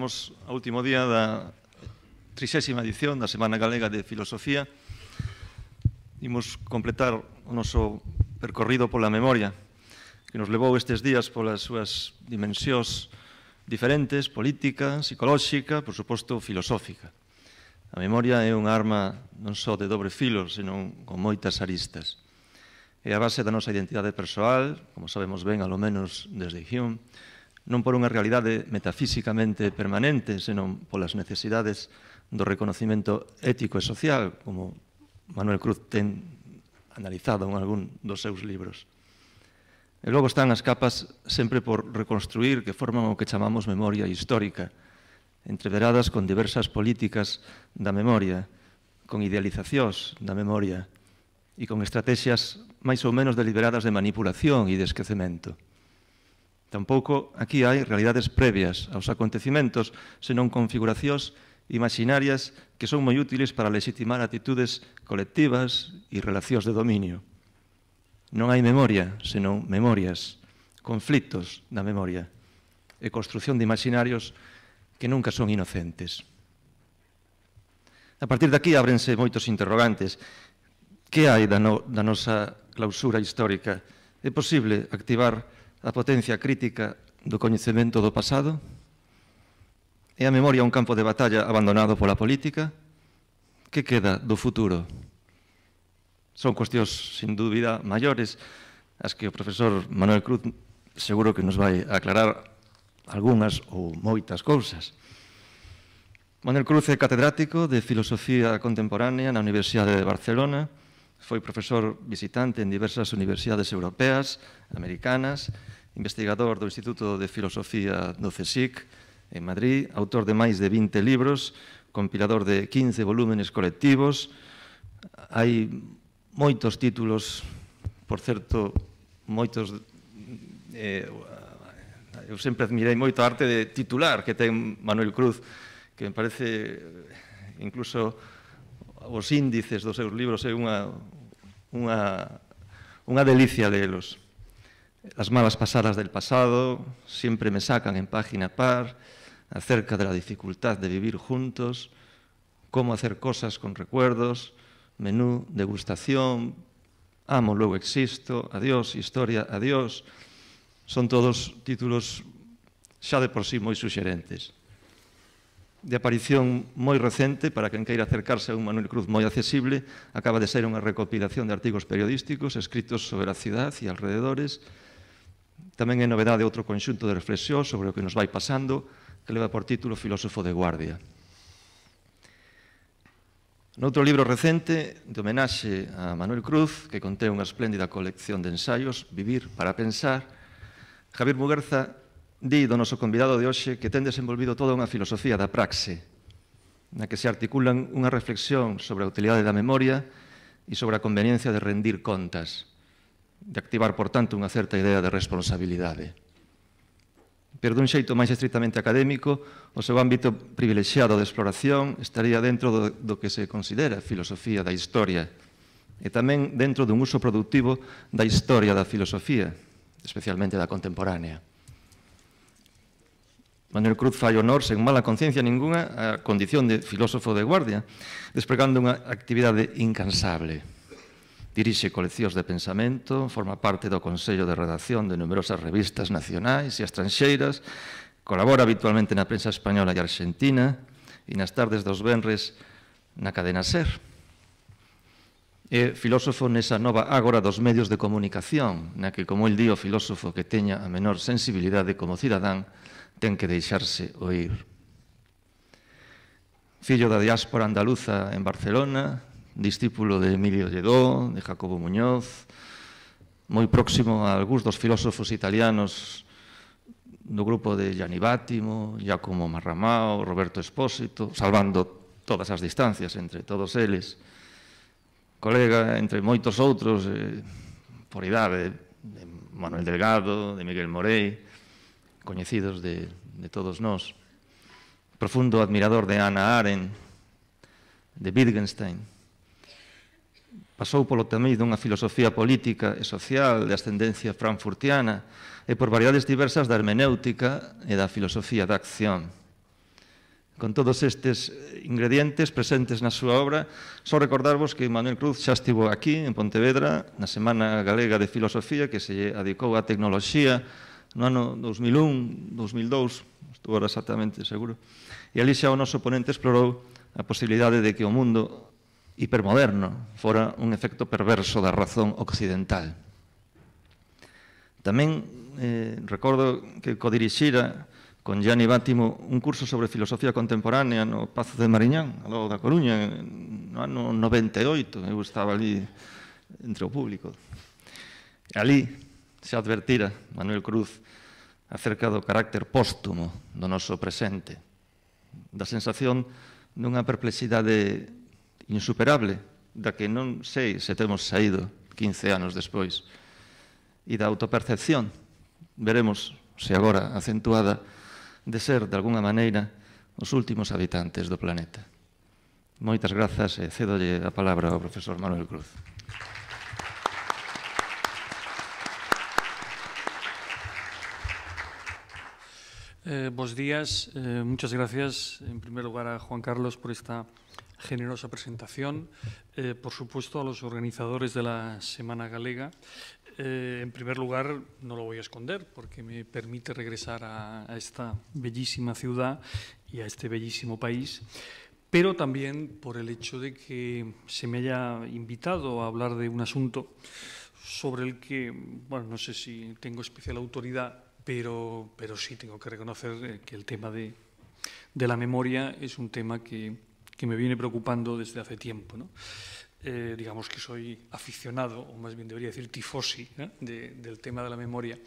Estamos ao último día da 30ª edición da Semana Galega de Filosofía. Imos completar o noso percorrido pola memoria que nos levou estes días polas súas dimensións diferentes, política, psicolóxica, por suposto, filosófica. A memoria é unha arma non só de dobre filo, senón con moitas aristas. É a base da nosa identidade persoal, como sabemos ben, alo menos desde Hume, non por unha realidade metafísicamente permanente, senón polas necesidades do reconocimento ético e social, como Manuel Cruz ten analizado en algún dos seus libros. E logo están as capas sempre por reconstruir que forman o que chamamos memoria histórica, entreveradas con diversas políticas da memoria, con idealizacións da memoria e con estrategias máis ou menos deliberadas de manipulación e de esquecemento. Tampouco aquí hai realidades previas aos acontecimentos, senón configuracións imaginarias que son moi útiles para legitimar atitudes colectivas e relacións de dominio. Non hai memoria, senón memorias, conflitos da memoria e construción de imaginarios que nunca son inocentes. A partir daqui ábrense moitos interrogantes. Que hai da, no, da nosa clausura histórica? É posible activar a potencia crítica do coñecemento do pasado, e a memoria un campo de batalla abandonado pola política, que queda do futuro? Son cuestións, sin dúbida, maiores, as que o profesor Manuel Cruz seguro que nos vai aclarar algunhas ou moitas cousas. Manuel Cruz é catedrático de Filosofía Contemporánea na Universidade de Barcelona, Foi profesor visitante en diversas universidades europeas, americanas, investigador do Instituto de Filosofía do CSIC en Madrid, autor de máis de 20 libros, compilador de 15 volúmenes colectivos. Hai moitos títulos, por certo, moitos eh, eu sempre admirei moito a arte de titular que ten Manuel Cruz, que me parece incluso os índices dos seus libros é unha, unha, unha delicia delos. As malas pasadas del pasado siempre me sacan en página par acerca de la dificultad de vivir juntos, como hacer cosas con recuerdos, menú, degustación, amo, luego existo, adiós, historia, adiós. Son todos títulos xa de por sí moi suxerentes de aparición moi recente para quen queira acercarse a un Manuel Cruz moi accesible, acaba de ser unha recopilación de artigos periodísticos escritos sobre a cidade e alrededores. Tamén é novedade outro conxunto de reflexión sobre o que nos vai pasando, que leva por título Filósofo de Guardia. Noutro libro recente de homenaxe a Manuel Cruz, que contén unha espléndida colección de ensaios, Vivir para pensar, Javier Muguerza di do noso convidado de hoxe que ten desenvolvido toda unha filosofía da praxe, na que se articulan unha reflexión sobre a utilidade da memoria e sobre a conveniencia de rendir contas, de activar, por tanto, unha certa idea de responsabilidade. Pero dun xeito máis estritamente académico, o seu ámbito privilexiado de exploración estaría dentro do, do que se considera filosofía da historia, e tamén dentro dun uso productivo da historia da filosofía, especialmente da contemporánea. Manuel Cruz fai honor sen mala conciencia ninguna a condición de filósofo de guardia, despregando unha actividade incansable. Dirixe coleccións de pensamento, forma parte do Consello de Redacción de numerosas revistas nacionais e estranxeiras, colabora habitualmente na prensa española e argentina e nas tardes dos venres na cadena SER. É filósofo nesa nova ágora dos medios de comunicación, na que, como el di o filósofo que teña a menor sensibilidade como cidadán, ten que deixarse oír. Fillo da diáspora andaluza en Barcelona, discípulo de Emilio Lledó, de Jacobo Muñoz, moi próximo a algúns dos filósofos italianos do grupo de Gianni Vattimo, Giacomo Marramao, Roberto Espósito, salvando todas as distancias entre todos eles. Colega entre moitos outros, eh, por idade, de Manuel Delgado, de Miguel Morey, coñecidos de, de todos nós, profundo admirador de Ana Arendt, de Wittgenstein, pasou polo tamiz dunha filosofía política e social de ascendencia frankfurtiana e por variedades diversas da hermenéutica e da filosofía da acción. Con todos estes ingredientes presentes na súa obra, só recordarvos que Manuel Cruz xa estivo aquí, en Pontevedra, na Semana Galega de Filosofía, que se adicou á tecnoloxía no ano 2001, 2002, estou ahora exactamente seguro, e ali xa o noso ponente explorou a posibilidade de que o mundo hipermoderno fora un efecto perverso da razón occidental. Tamén eh, recordo que codirixira con Gianni Bátimo un curso sobre filosofía contemporánea no Pazo de Mariñán, ao lado da Coruña, no ano 98, eu estaba ali entre o público. E ali xa advertira Manuel Cruz acerca do carácter póstumo do noso presente, da sensación dunha perplexidade insuperable da que non sei se temos saído 15 anos despois e da autopercepción, veremos se agora acentuada, de ser, de alguna maneira, os últimos habitantes do planeta. Moitas grazas e cedolle a palabra ao profesor Manuel Cruz. Eh, buenos días. Eh, muchas gracias, en primer lugar, a Juan Carlos por esta generosa presentación. Eh, por supuesto, a los organizadores de la Semana Galega. en primer lugar, no lo voy a esconder porque me permite regresar a, a esta bellísima ciudad y a este bellísimo país pero también por el hecho de que se me haya invitado a hablar de un asunto sobre el que, bueno, no sé si tengo especial autoridad, pero, pero sí tengo que reconocer eh, que el tema de, de la memoria es un tema que, que, me viene preocupando desde hace tiempo. ¿no? Eh, digamos que soy aficionado, o más bien debería decir tifosi, ¿eh? de, del tema de la memoria,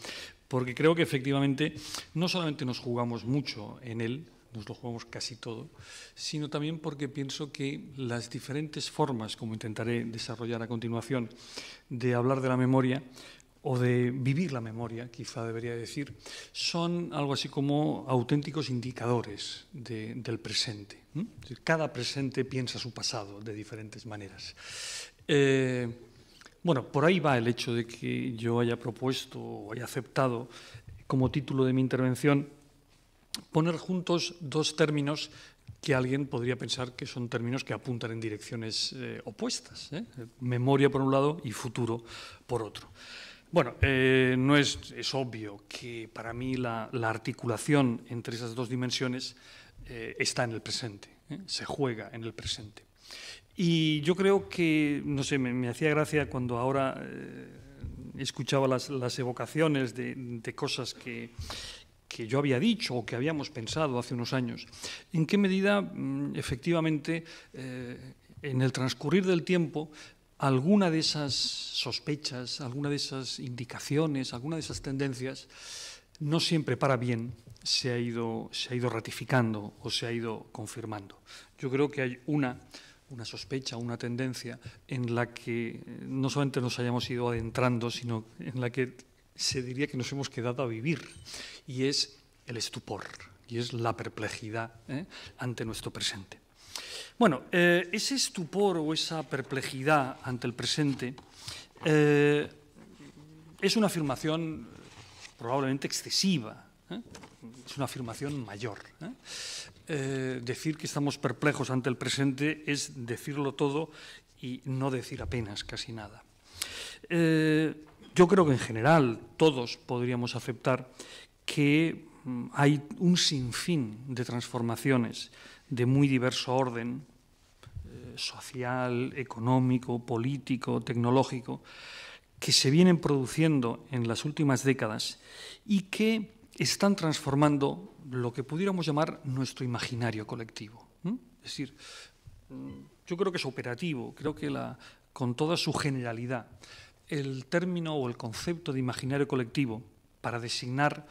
porque creo que efectivamente no solamente nos jugamos mucho en él, nos lo jugamos casi todo, sino también porque pienso que las diferentes formas, como intentaré desarrollar a continuación, de hablar de la memoria, o de vivir la memoria, quizá debería decir, son algo así como auténticos indicadores del presente. cada presente piensa su pasado de diferentes maneras. Eh, bueno, por ahí va el hecho de que yo haya propuesto o haya aceptado como título de mi intervención poner juntos dos términos que alguien podría pensar que son términos que apuntan en direcciones eh, opuestas, ¿eh? memoria por un lado y futuro por otro. Bueno, eh, no es, es, obvio que para mí la, articulación entre esas dos dimensiones eh, está en el presente, ¿eh? se juega en el presente. Y yo creo que, no sé, me, hacía gracia cuando ahora escuchaba las, evocaciones de, cosas que, yo había dicho o que habíamos pensado hace unos años, en qué medida mm, efectivamente en el transcurrir del tiempo alguna de esas sospechas, alguna de esas indicaciones, alguna de esas tendencias, no siempre para bien se ha ido, se ha ido ratificando o se ha ido confirmando. Yo creo que hay una una sospecha, una tendencia en la que eh, no solamente nos hayamos ido adentrando, sino en la que se diría que nos hemos quedado a vivir, y es el estupor, y es la perplejidad ¿eh? ante nuestro presente. Bueno, eh, ese estupor o esa perplejidad ante el presente eh, es una afirmación probablemente excesiva, ¿eh? es una afirmación mayor. decir que estamos perplejos ante el presente es decirlo todo y no decir apenas casi nada. yo creo que en general todos podríamos aceptar que mm, hay un sinfín de transformaciones de muy diverso orden social, económico, político, tecnológico, que se vienen produciendo en las últimas décadas y que están transformando lo que pudiéramos llamar nuestro imaginario colectivo. Es decir, mm, yo creo que es operativo, creo que con toda su generalidad, el término o el concepto de imaginario colectivo para designar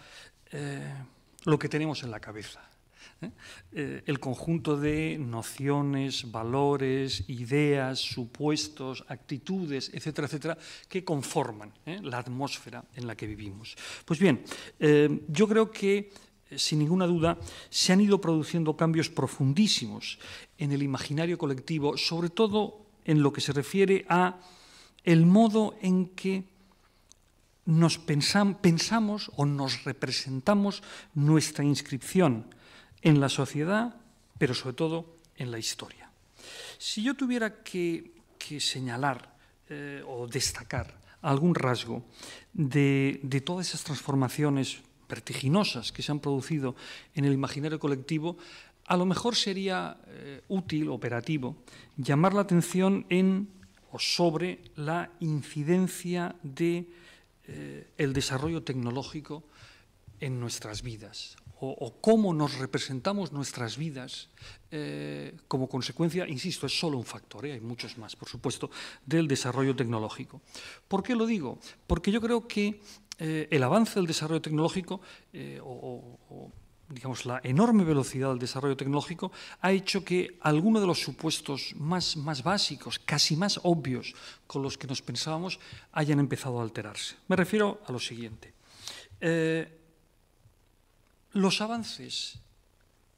eh, lo que tenemos en la cabeza, ¿eh? Eh, el conjunto de nociones, valores, ideas, supuestos, actitudes, etcétera, etcétera, que conforman ¿eh? la atmósfera en la que vivimos. Pues bien, yo creo que, sin ninguna duda, se han ido produciendo cambios profundísimos en el imaginario colectivo, sobre todo en lo que se refiere a el modo en que nos pensamos o nos representamos nuestra inscripción en la sociedad, pero sobre todo en la historia. Si yo tuviera que, señalar eh, o destacar algún rasgo de, todas esas transformaciones vertiginosas que se han producido en el imaginario colectivo, a lo mejor sería eh, útil, operativo, llamar la atención en o sobre la incidencia de eh, el desarrollo tecnológico en nuestras vidas o, cómo nos representamos nuestras vidas eh, como consecuencia, insisto, es solo un factor, ¿eh? hay muchos más, por supuesto, del desarrollo tecnológico. ¿Por qué lo digo? Porque yo creo que eh, el avance del desarrollo tecnológico o, digamos, la enorme velocidad del desarrollo tecnológico ha hecho que algunos de los supuestos más, más básicos, casi más obvios con los que nos pensábamos, hayan empezado a alterarse. Me refiero a lo siguiente. Los avances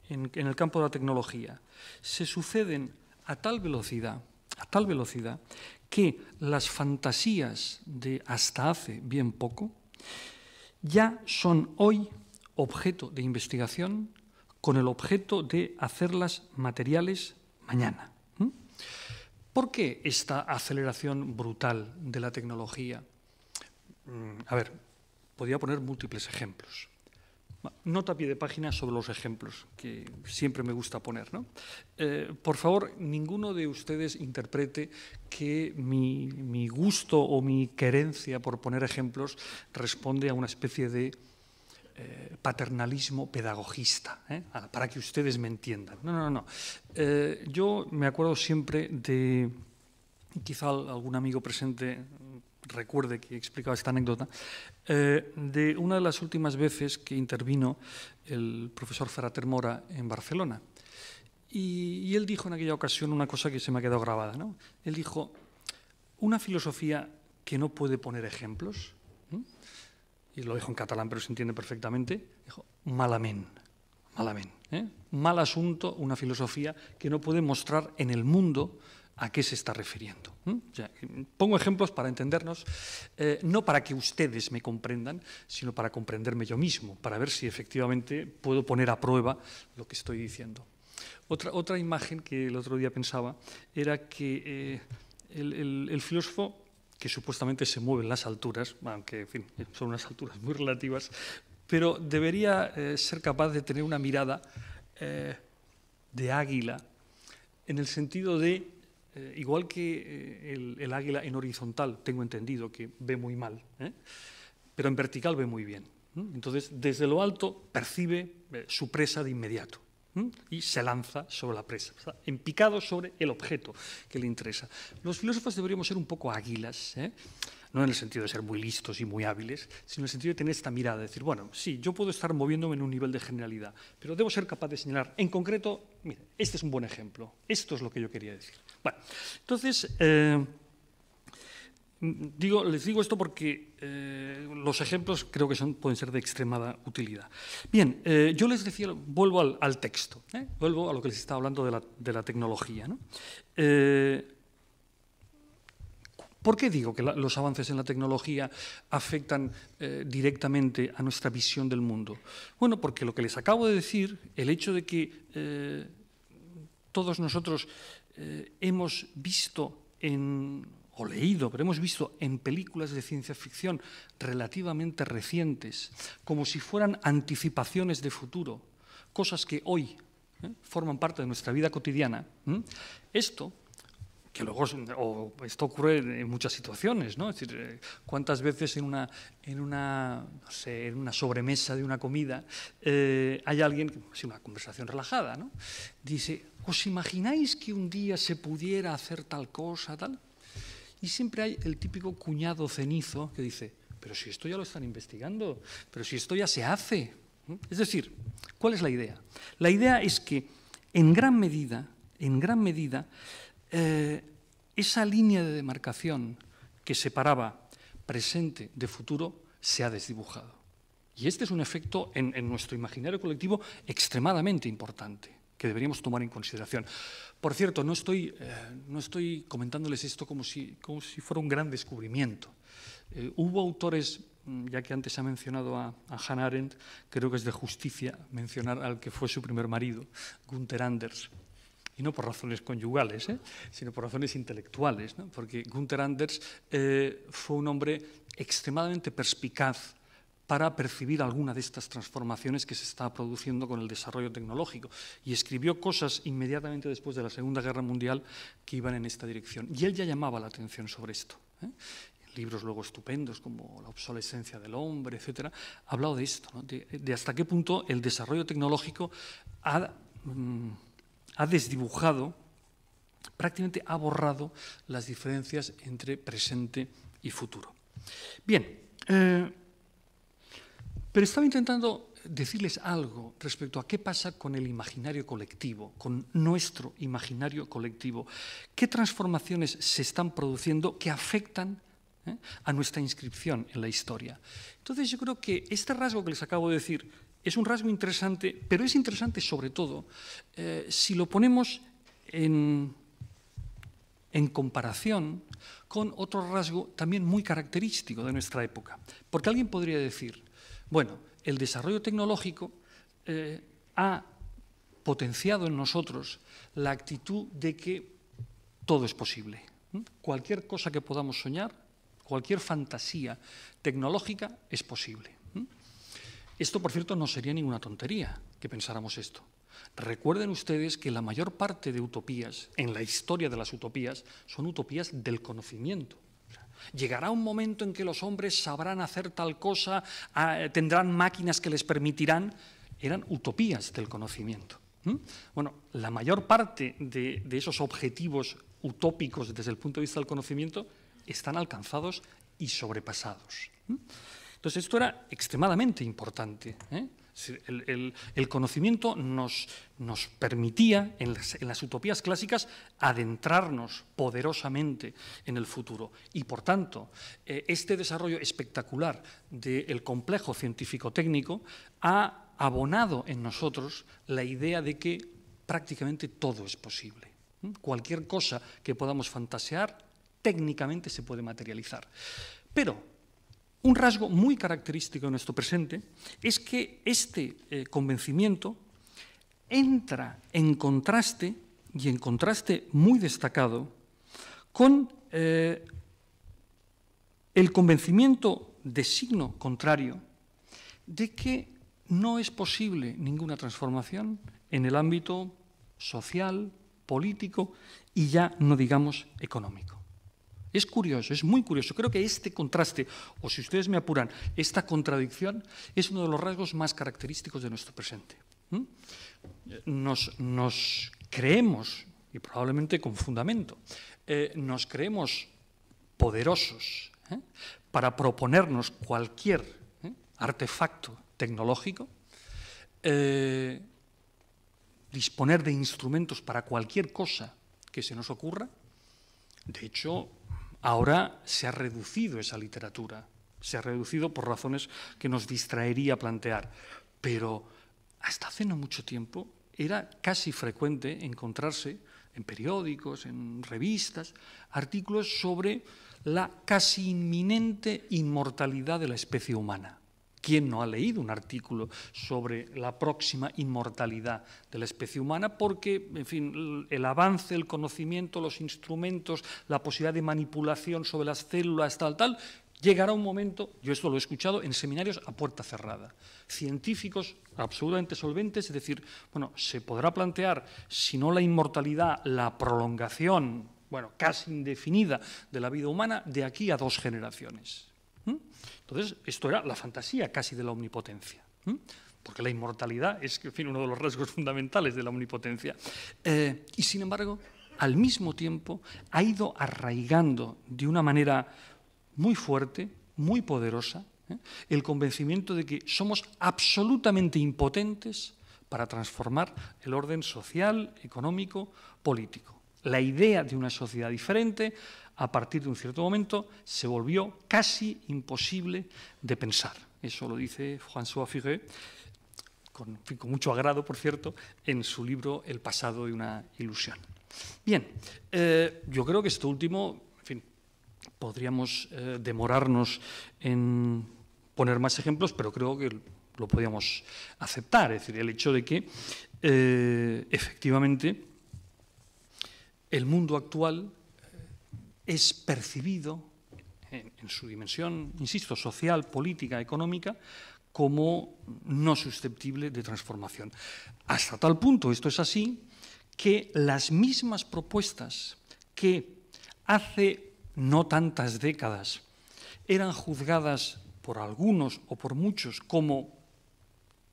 en, el campo de la tecnología se suceden a tal velocidad, a tal velocidad, que las fantasías de hasta hace bien poco ya son hoy objeto de investigación con el objeto de hacerlas materiales mañana. ¿Por qué esta aceleración brutal de la tecnología? Mm, a ver, podría poner múltiples ejemplos. Nota pie de página sobre los ejemplos, que siempre me gusta poner. ¿no? Eh, por favor, ninguno de ustedes interprete que mi, gusto o mi querencia por poner ejemplos responde a una especie de eh, paternalismo pedagogista, ¿eh? ah, para que ustedes me entiendan. No, no, no. yo me acuerdo siempre de, quizá algún amigo presente recuerde que he explicado esta anécdota, eh, de una de las últimas veces que intervino el profesor Ferrater Mora en Barcelona. Y, y, él dijo en aquella ocasión una cosa que se me ha quedado grabada. ¿no? Él dijo, una filosofía que no puede poner ejemplos, y lo dijo en catalán pero se entiende perfectamente, dijo, malamén malamén. ¿eh? Mal asunto, una filosofía que no puede mostrar en el mundo a qué se está refiriendo. ¿Mm? pongo ejemplos para entendernos, eh, no para que ustedes me comprendan, sino para comprenderme yo mismo, para ver si efectivamente puedo poner a prueba lo que estoy diciendo. Otra, otra imagen que el otro día pensaba era que eh, el, filósofo que supuestamente se mueve en las alturas, aunque son unas alturas muy relativas, pero debería eh, ser capaz de tener una mirada de águila, en el sentido de eh, igual que eh, el, águila en horizontal, tengo entendido que ve muy mal, ¿eh? pero en vertical ve muy bien. Entonces, desde lo alto percibe su presa de inmediato y se lanza sobre la presa, empicado en picado sobre el objeto que le interesa. Los filósofos deberíamos ser un poco águilas, no en el sentido de ser muy listos y muy hábiles, sino en el sentido de tener esta mirada, de decir, bueno, sí, yo puedo estar moviéndome en un nivel de generalidad, pero debo ser capaz de señalar en concreto, este es un buen ejemplo, esto es lo que yo quería decir. Bueno, entonces, eh, digo, les digo esto porque eh, los ejemplos creo que pueden ser de extremada utilidad. Bien, eh, yo les decía, vuelvo al, texto, vuelvo a lo que les estaba hablando de la, tecnología. ¿no? ¿Por qué digo que los avances en la tecnología afectan directamente a nuestra visión del mundo? Bueno, porque lo que les acabo de decir, el hecho de que todos nosotros eh, hemos visto en, o leído, pero hemos visto en películas de ciencia ficción relativamente recientes, como si fueran anticipaciones de futuro, cosas que hoy ¿eh? forman parte de nuestra vida cotidiana. Esto que luego esto ocurre en muchas situaciones, ¿no? Es decir, eh, cuántas veces en una en una en una sobremesa de una comida hay alguien, si una conversación relajada, ¿no? Dice, ¿Os imagináis que un día se pudiera hacer tal cosa, tal? Y siempre hay el típico cuñado cenizo que dice, pero si esto ya lo están investigando, pero si esto ya se hace. Es decir, ¿cuál es la idea? La idea es que en gran medida, en gran medida, eh, esa línea de demarcación que separaba presente de futuro se ha desdibujado. Y este es un efecto en nuestro imaginario colectivo extremadamente importante que deberíamos tomar en consideración. Por cierto, no estoy, eh, no estoy comentándoles esto como si, como si, fuera un gran descubrimiento. Eh, hubo autores, mm, ya que antes ha mencionado a, a, Hannah Arendt, creo que es de justicia mencionar al que fue su primer marido, Gunther Anders. Y no por razones conyugales, eh, sino por razones intelectuales, ¿no? porque Gunther Anders eh, fue un hombre extremadamente perspicaz para percibir alguna de estas transformaciones que se está produciendo con el desarrollo tecnológico. Y escribió cosas inmediatamente después de la Segunda Guerra Mundial que iban en esta dirección. Y él ya llamaba la atención sobre esto. En ¿eh? libros luego estupendos como La obsolescencia del hombre, etcétera, ha hablado de esto, de, hasta qué punto el desarrollo tecnológico mm, ha, desdibujado, prácticamente ha borrado las diferencias entre presente y futuro. Bien, eh, pero estaba intentando decirles algo respecto a qué pasa con el imaginario colectivo, con nuestro imaginario colectivo, qué transformaciones se están produciendo que afectan eh, a nuestra inscripción en la historia. Entonces yo creo que este rasgo que les acabo de decir es un rasgo interesante, pero es interesante sobre todo eh, si lo ponemos en, en comparación con otro rasgo también muy característico de nuestra época. Porque alguien podría decir, bueno, el desarrollo tecnológico eh, ha potenciado en nosotros la actitud de que todo es posible. Cualquier cosa que podamos soñar, cualquier fantasía tecnológica es posible. Esto, por cierto, no sería ninguna tontería que pensáramos esto. Recuerden ustedes que la mayor parte de utopías en la historia de las utopías son utopías del conocimiento. Llegará un momento en que los hombres sabrán hacer tal cosa, ah, tendrán máquinas que les permitirán. Eran utopías del conocimiento. Bueno, la mayor parte de, esos objetivos utópicos desde el punto de vista del conocimiento están alcanzados y sobrepasados. Entonces esto era extremadamente importante. ¿eh? El, conocimiento nos, permitía, en las, utopías clásicas, adentrarnos poderosamente en el futuro. Y, por tanto, eh, este desarrollo espectacular del complejo científico-técnico ha abonado en nosotros la idea de que prácticamente todo es posible. ¿Mm? Cualquier cosa que podamos fantasear técnicamente se puede materializar. Pero un rasgo muy característico de nuestro presente es que este eh, convencimiento entra en contraste, y en contraste muy destacado, con eh, el convencimiento de signo contrario de que no es posible ninguna transformación en el ámbito social, político y ya no digamos económico. Es curioso, es muy curioso. Creo que este contraste, o si ustedes me apuran, esta contradicción es uno de los rasgos más característicos de nuestro presente. ¿Mm? Nos, creemos, y probablemente con fundamento, eh, nos creemos poderosos ¿eh? para proponernos cualquier ¿eh? artefacto tecnológico, disponer de instrumentos para cualquier cosa que se nos ocurra. De hecho, Ahora se ha reducido esa literatura, se ha reducido por razones que nos distraería plantear, pero hasta hace no mucho tiempo era casi frecuente encontrarse en periódicos, en revistas, artículos sobre la casi inminente inmortalidad de la especie humana. ¿Quién no ha leído un artículo sobre la próxima inmortalidad de la especie humana? Porque, en fin, el avance, el conocimiento, los instrumentos, la posibilidad de manipulación sobre las células, tal, tal, llegará un momento, yo esto lo he escuchado en seminarios a puerta cerrada, científicos absolutamente solventes, es decir, bueno, se podrá plantear, si no la inmortalidad, la prolongación, bueno, casi indefinida de la vida humana de aquí a dos generaciones. Entonces, esto era la fantasía casi de la omnipotencia, porque la inmortalidad es, en fin, uno de los rasgos fundamentales de la omnipotencia. Eh, y sin embargo, al mismo tiempo, ha ido arraigando de una manera muy fuerte, muy poderosa, ¿eh? el convencimiento de que somos absolutamente impotentes para transformar el orden social, económico, político. La idea de una sociedad diferente a partir de un cierto momento se volvió casi imposible de pensar. Eso lo dice François Figué, con, mucho agrado, por cierto, en su libro El pasado de una ilusión. Bien, eh, yo creo que esto último, en fin, podríamos eh, demorarnos en poner más ejemplos, pero creo que lo podíamos aceptar, es decir, el hecho de que eh, efectivamente el mundo actual es percibido en, su dimensión, insisto, social, política, económica, como no susceptible de transformación. Hasta tal punto esto es así que las mismas propuestas que hace no tantas décadas eran juzgadas por algunos o por muchos como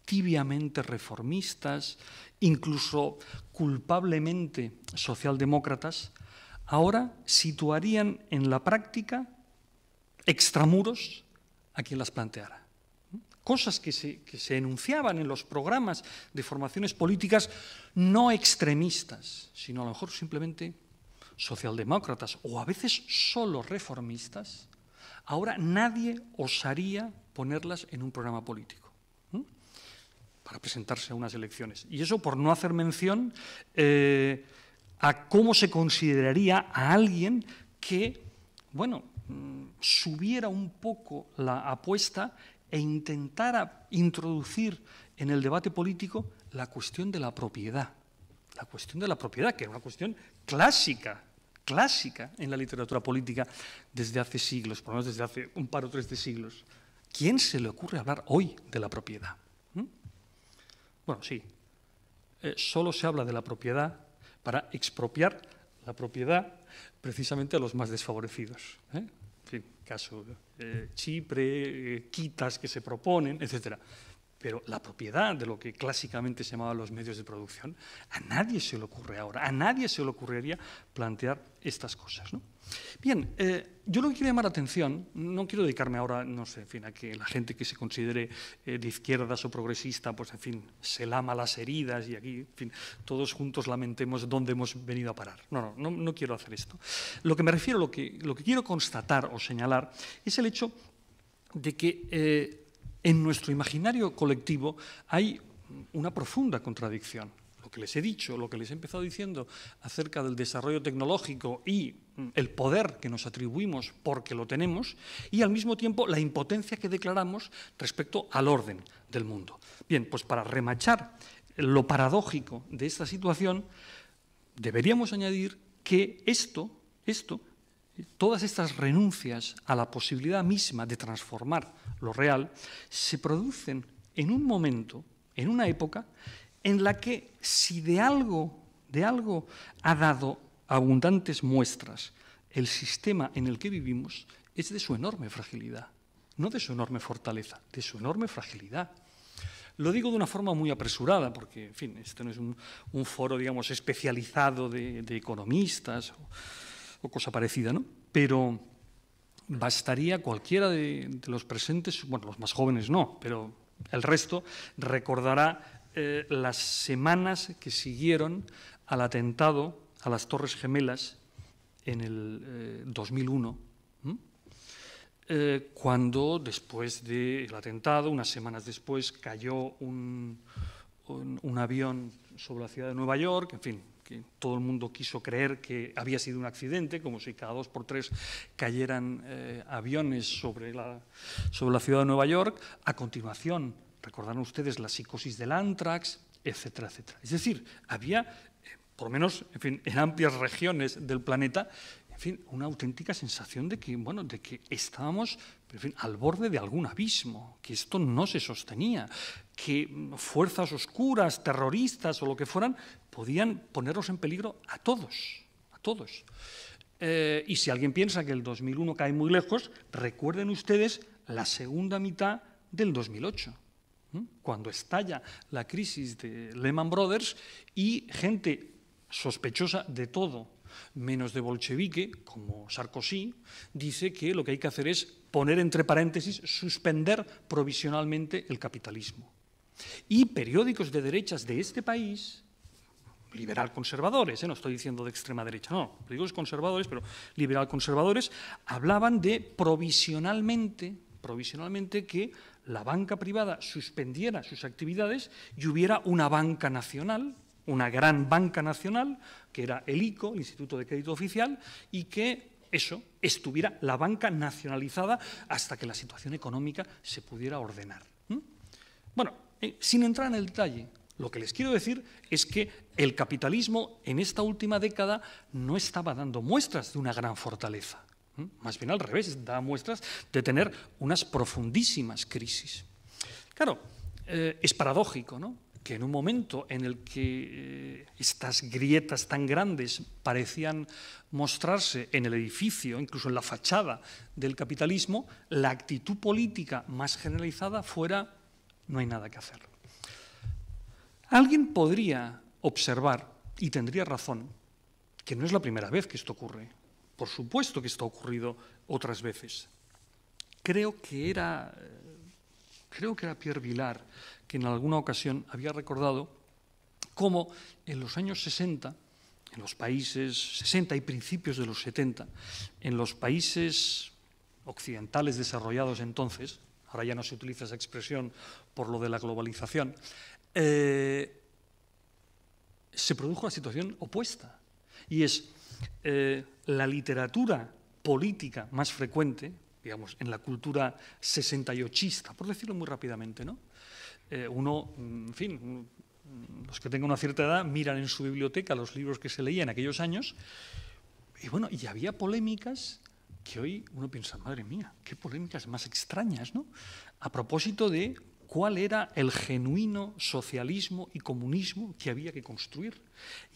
tibiamente reformistas, incluso culpablemente socialdemócratas, ahora situarían en la práctica extramuros a quien las planteara. Cosas que se, enunciaban en los programas de formaciones políticas no extremistas, sino a lo mejor simplemente socialdemócratas o a veces solo reformistas, ahora nadie osaría ponerlas en un programa político para presentarse a unas elecciones. Y eso por no hacer mención eh, a cómo se consideraría a alguien que, bueno, mm, subiera un poco la apuesta e intentara introducir en el debate político la cuestión de la propiedad. La cuestión de la propiedad, que es una cuestión clásica, clásica en la literatura política desde hace siglos, por lo menos desde hace un par o tres de siglos. ¿Quién se le ocurre hablar hoy de la propiedad? ¿Mm? Bueno, sí, eh, solo se habla de la propiedad para expropiar la propiedad precisamente a los más desfavorecidos. ¿eh? En fin, caso eh, Chipre, eh, quitas que se proponen, etcétera. Pero la propiedad de lo que clásicamente se llamaba los medios de producción, a nadie se le ocurre ahora, a nadie se le ocurriría plantear estas cosas. Bien, eh, yo lo que quiero llamar atención, no quiero dedicarme ahora, no sé, fin, a que la gente que se considere eh, de izquierdas o progresista, pues en fin, se lama las heridas y aquí, en fin, todos juntos lamentemos dónde hemos venido a parar. No, no, no, quiero hacer esto. Lo que me refiero, lo que, lo que quiero constatar o señalar es el hecho de que eh, en nuestro imaginario colectivo hay una profunda contradicción. Lo que les he dicho, lo que les he empezado diciendo acerca del desarrollo tecnológico y el poder que nos atribuimos porque lo tenemos y al mismo tiempo la impotencia que declaramos respecto al orden del mundo. Bien, pues para remachar lo paradójico de esta situación, deberíamos añadir que esto, esto todas estas renuncias a la posibilidad misma de transformar lo real se producen en un momento, en una época, en la que si de algo, ha dado abundantes muestras el sistema en el que vivimos, es de su enorme fragilidad, no de su enorme fortaleza, de su enorme fragilidad. Lo digo de una forma muy apresurada, porque, en fin, este no es un, foro, digamos, especializado de, de economistas. O, o cosa parecida, ¿no? Pero bastaría cualquiera de, los presentes, bueno, los más jóvenes no, pero el resto recordará eh, las semanas que siguieron al atentado a las Torres Gemelas en el 2001, eh, eh, cuando después del atentado, unas semanas después, cayó un, avión sobre la ciudad de Nueva York, en fin, todo el mundo quiso creer que había sido un accidente, como si cada dos por tres cayeran eh, aviones sobre la, sobre la ciudad de Nueva York. A continuación, recordarán ustedes la psicosis del antrax, etcétera, etcétera. Es decir, había, eh, por lo menos en, fin, en amplias regiones del planeta, en fin, una auténtica sensación de que, bueno, de que estábamos en al borde de algún abismo, que esto no se sostenía, que fuerzas oscuras, terroristas o lo que fueran, podían ponerlos en peligro a todos, a todos. Eh, y si alguien piensa que el 2001 cae muy lejos, recuerden ustedes la segunda mitad del 2008 cuando estalla la crisis de Lehman Brothers y gente sospechosa de todo, menos de bolchevique, como Sarkozy, dice que lo que hay que hacer es poner entre paréntesis, suspender provisionalmente el capitalismo. Y periódicos de derechas de este país, liberal conservadores, ¿eh? no estoy diciendo de extrema derecha, no, digo conservadores, pero liberal conservadores, hablaban de provisionalmente, provisionalmente que la banca privada suspendiera sus actividades y hubiera una banca nacional una gran banca nacional, que era el ICO, el Instituto de Crédito Oficial, y que eso estuviera la banca nacionalizada hasta que la situación económica se pudiera ordenar. Bueno, eh, sin entrar en el detalle, lo que les quiero decir es que el capitalismo en esta última década no estaba dando muestras de una gran fortaleza. Más bien al revés, da muestras de tener unas profundísimas crisis. Claro, eh, es paradójico, ¿no? que en un momento en el que eh, estas grietas tan grandes parecían mostrarse en el edificio, incluso en la fachada del capitalismo, la actitud política más generalizada fuera no hay nada que hacer. Alguien podría observar, y tendría razón, que no es la primera vez que esto ocurre. Por supuesto que esto ha ocurrido otras veces. Creo que era eh, creo que era Pierre Vilar, que en alguna ocasión había recordado cómo en los años 60, en los países 60 y principios de los 70, en los países occidentales desarrollados entonces, ahora ya no se utiliza esa expresión por lo de la globalización, eh, se produjo una situación opuesta. Y es eh, la literatura política más frecuente, digamos, en la cultura 68ista, por decirlo muy rápidamente, ¿no? Eh, uno, mm, en fin, mm, los que tengan una cierta edad miran en su biblioteca los libros que se leían en aquellos años, y bueno, y había polémicas que hoy uno piensa, madre mía, qué polémicas más extrañas, ¿no? A propósito de cuál era el genuino socialismo y comunismo que había que construir.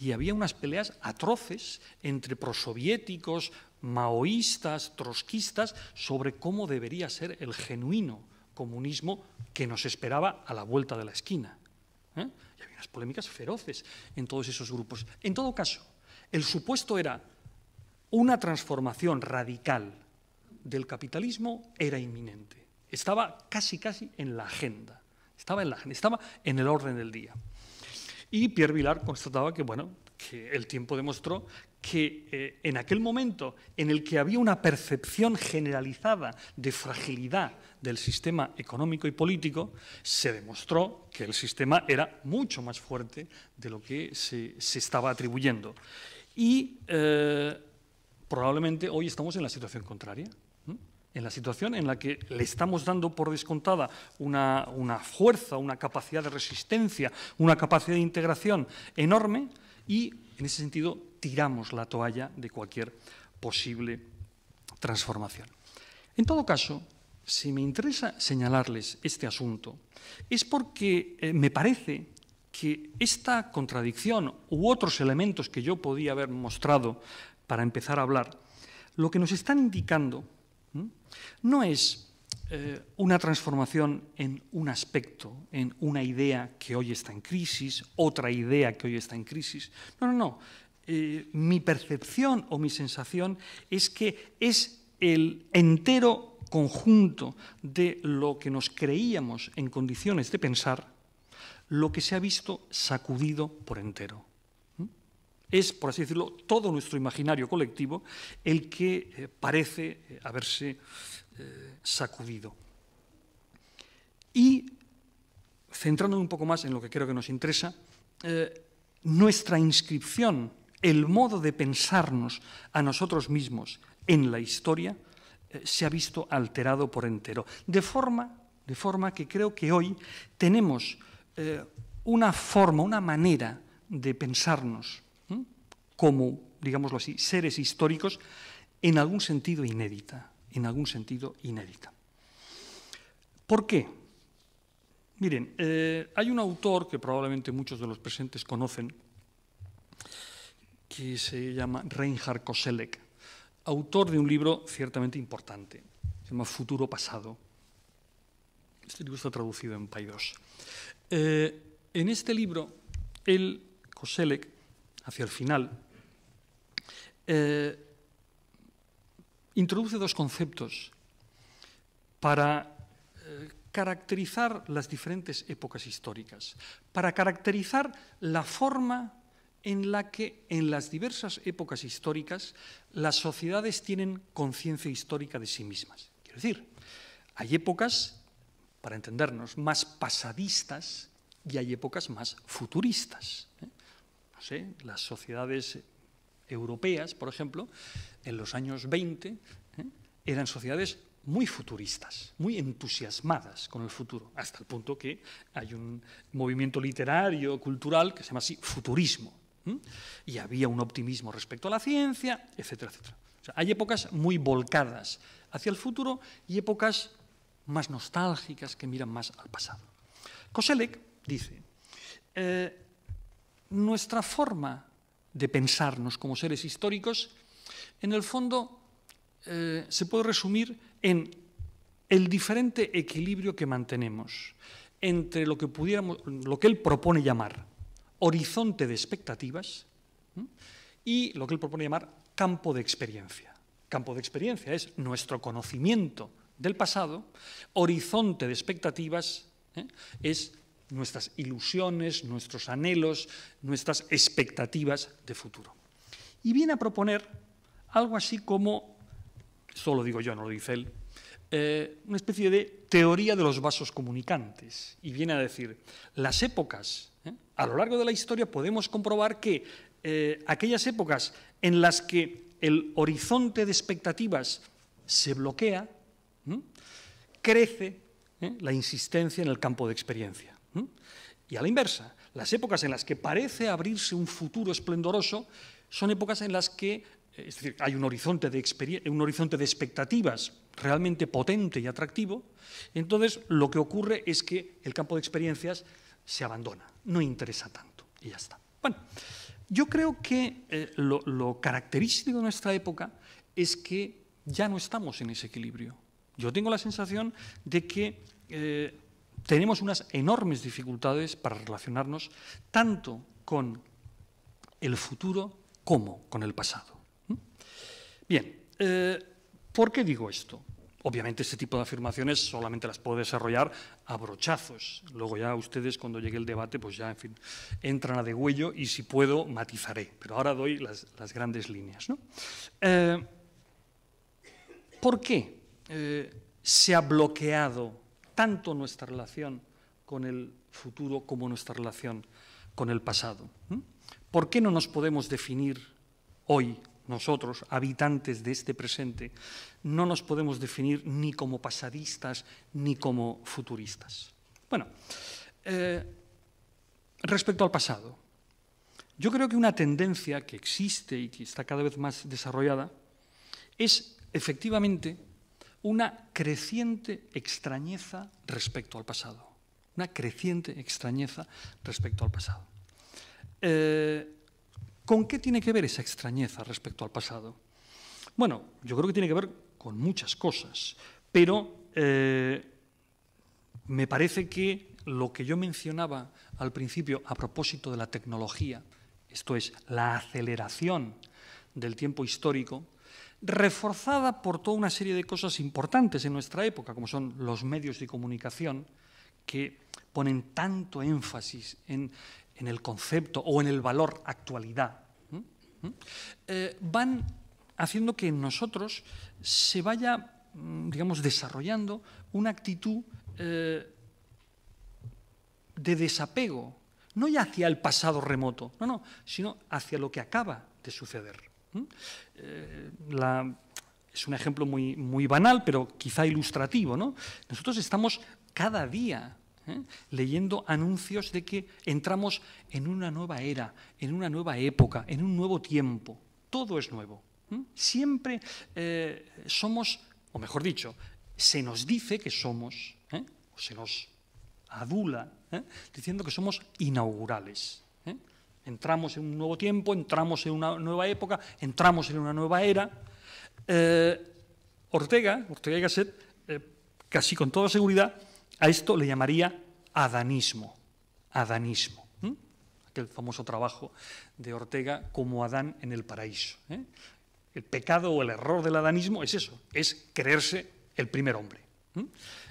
Y había unas peleas atroces entre prosoviéticos, maoístas, trotskistas, sobre cómo debería ser el genuino comunismo que nos esperaba a la vuelta de la esquina. ¿eh? Y había unas polémicas feroces en todos esos grupos. En todo caso, el supuesto era una transformación radical del capitalismo era inminente. Estaba casi, casi en la agenda. Estaba estaba en el orden del día. Y Pierre Vilar constataba que, bueno, que el tiempo demostró que eh, en aquel momento en el que había una percepción generalizada de fragilidad del sistema económico y político, se demostró que el sistema era mucho más fuerte de lo que se, estaba atribuyendo. Y eh, probablemente hoy estamos en la situación contraria en la situación en la que le estamos dando por descontada una, fuerza, una capacidad de resistencia, una capacidad de integración enorme y, en ese sentido, tiramos la toalla de cualquier posible transformación. En todo caso, si me interesa señalarles este asunto, es porque eh, me parece que esta contradicción u otros elementos que yo podía haber mostrado para empezar a hablar, lo que nos están indicando no es eh, una transformación en un aspecto, en una idea que hoy está en crisis, otra idea que hoy está en crisis. No, no, no. Eh, mi percepción o mi sensación es que es el entero conjunto de lo que nos creíamos en condiciones de pensar, lo que se ha visto sacudido por entero. Es, por así decirlo, todo nuestro imaginario colectivo el que eh, parece eh, haberse eh, sacudido. Y, centrándome un poco más en lo que creo que nos interesa, nuestra inscripción, el modo de pensarnos a nosotros mismos en la historia, se ha visto alterado por entero. De forma de forma que creo que hoy tenemos una forma, una manera de pensarnos como, digámoslo así, seres históricos, en algún sentido inédita, en algún sentido inédita. ¿Por qué? Miren, eh, hay un autor que probablemente muchos de los presentes conocen, que se llama Reinhard Koselleck, autor de un libro ciertamente importante, se llama Futuro Pasado. Este libro está traducido en Paidós. Eh, en este libro, el Koselleck, hacia el final, eh, introduce dos conceptos para eh, caracterizar las diferentes épocas históricas, para caracterizar la forma en la que en las diversas épocas históricas las sociedades tienen conciencia histórica de sí mismas. Quiero decir, hay épocas, para entendernos, más pasadistas y hay épocas más futuristas. ¿eh? las sociedades europeas, por ejemplo, en los años 20, ¿eh? eran sociedades muy futuristas, muy entusiasmadas con el futuro, hasta el punto que hay un movimiento literario, cultural, que se llama así futurismo. Y había un optimismo respecto a la ciencia, etcétera, etcétera. hay épocas muy volcadas hacia el futuro y épocas más nostálgicas que miran más al pasado. Koselleck dice, eh, nuestra forma de pensarnos como seres históricos, en el fondo eh, se puede resumir en el diferente equilibrio que mantenemos entre lo que, pudiéramos, lo que él propone llamar horizonte de expectativas y lo que él propone llamar campo de experiencia. Campo de experiencia es nuestro conocimiento del pasado, horizonte de expectativas ¿eh? es nuestras ilusiones, nuestros anhelos, nuestras expectativas de futuro. Y viene a proponer algo así como, esto lo digo yo, no lo dice él, eh, una especie de teoría de los vasos comunicantes. Y viene a decir, las épocas, ¿eh? a lo largo de la historia podemos comprobar que eh, aquellas épocas en las que el horizonte de expectativas se bloquea, crece la insistencia en el campo de experiencia. ¿Mm? Y a la inversa, las épocas en las que parece abrirse un futuro esplendoroso son épocas en las que eh, hay un horizonte, de un horizonte de expectativas realmente potente y atractivo, entonces lo que ocurre es que el campo de experiencias se abandona, no interesa tanto y ya está. Bueno, yo creo que eh, lo, característico de nuestra época es que ya no estamos en ese equilibrio. Yo tengo la sensación de que eh, tenemos unas enormes dificultades para relacionarnos tanto con el futuro como con el pasado. ¿Mm? Bien, eh, ¿por qué digo esto? Obviamente este tipo de afirmaciones solamente las puedo desarrollar a brochazos. Luego ya ustedes cuando llegue el debate, pues ya, en fin, entran a degüello y si puedo matizaré. Pero ahora doy las, grandes líneas. Eh, ¿Por qué eh, se ha bloqueado tanto nuestra relación con el futuro como nuestra relación con el pasado. ¿Por qué no nos podemos definir hoy, nosotros, habitantes de este presente, no nos podemos definir ni como pasadistas ni como futuristas? Bueno, eh, respecto al pasado, yo creo que una tendencia que existe y que está cada vez más desarrollada es efectivamente una creciente extrañeza respecto al pasado. Una creciente extrañeza respecto al pasado. Eh, ¿Con qué tiene que ver esa extrañeza respecto al pasado? Bueno, yo creo que tiene que ver con muchas cosas, pero eh, me parece que lo que yo mencionaba al principio a propósito de la tecnología, esto es, la aceleración del tiempo histórico, reforzada por toda una serie de cosas importantes en nuestra época, como son los medios de comunicación, que ponen tanto énfasis en, el concepto o en el valor actualidad, eh, van haciendo que en nosotros se vaya, mm, digamos, desarrollando una actitud eh, de desapego, no ya hacia el pasado remoto, no, sino hacia lo que acaba de suceder. Eh, es un ejemplo muy, banal, pero quizá ilustrativo. ¿no? Nosotros estamos cada día ¿eh? leyendo anuncios de que entramos en una nueva era, en una nueva época, en un nuevo tiempo. Todo es nuevo. Siempre eh, somos, o mejor dicho, se nos dice que somos, o se nos adula, diciendo que somos inaugurales. Entramos en un nuevo tiempo, entramos en una nueva época, entramos en una nueva era. Eh, Ortega, Ortega y Gasset, eh, casi con toda seguridad, a esto le llamaría adanismo. Adanismo. Aquel famoso trabajo de Ortega como Adán en el paraíso. ¿eh? El pecado o el error del adanismo es eso, es creerse el primer hombre.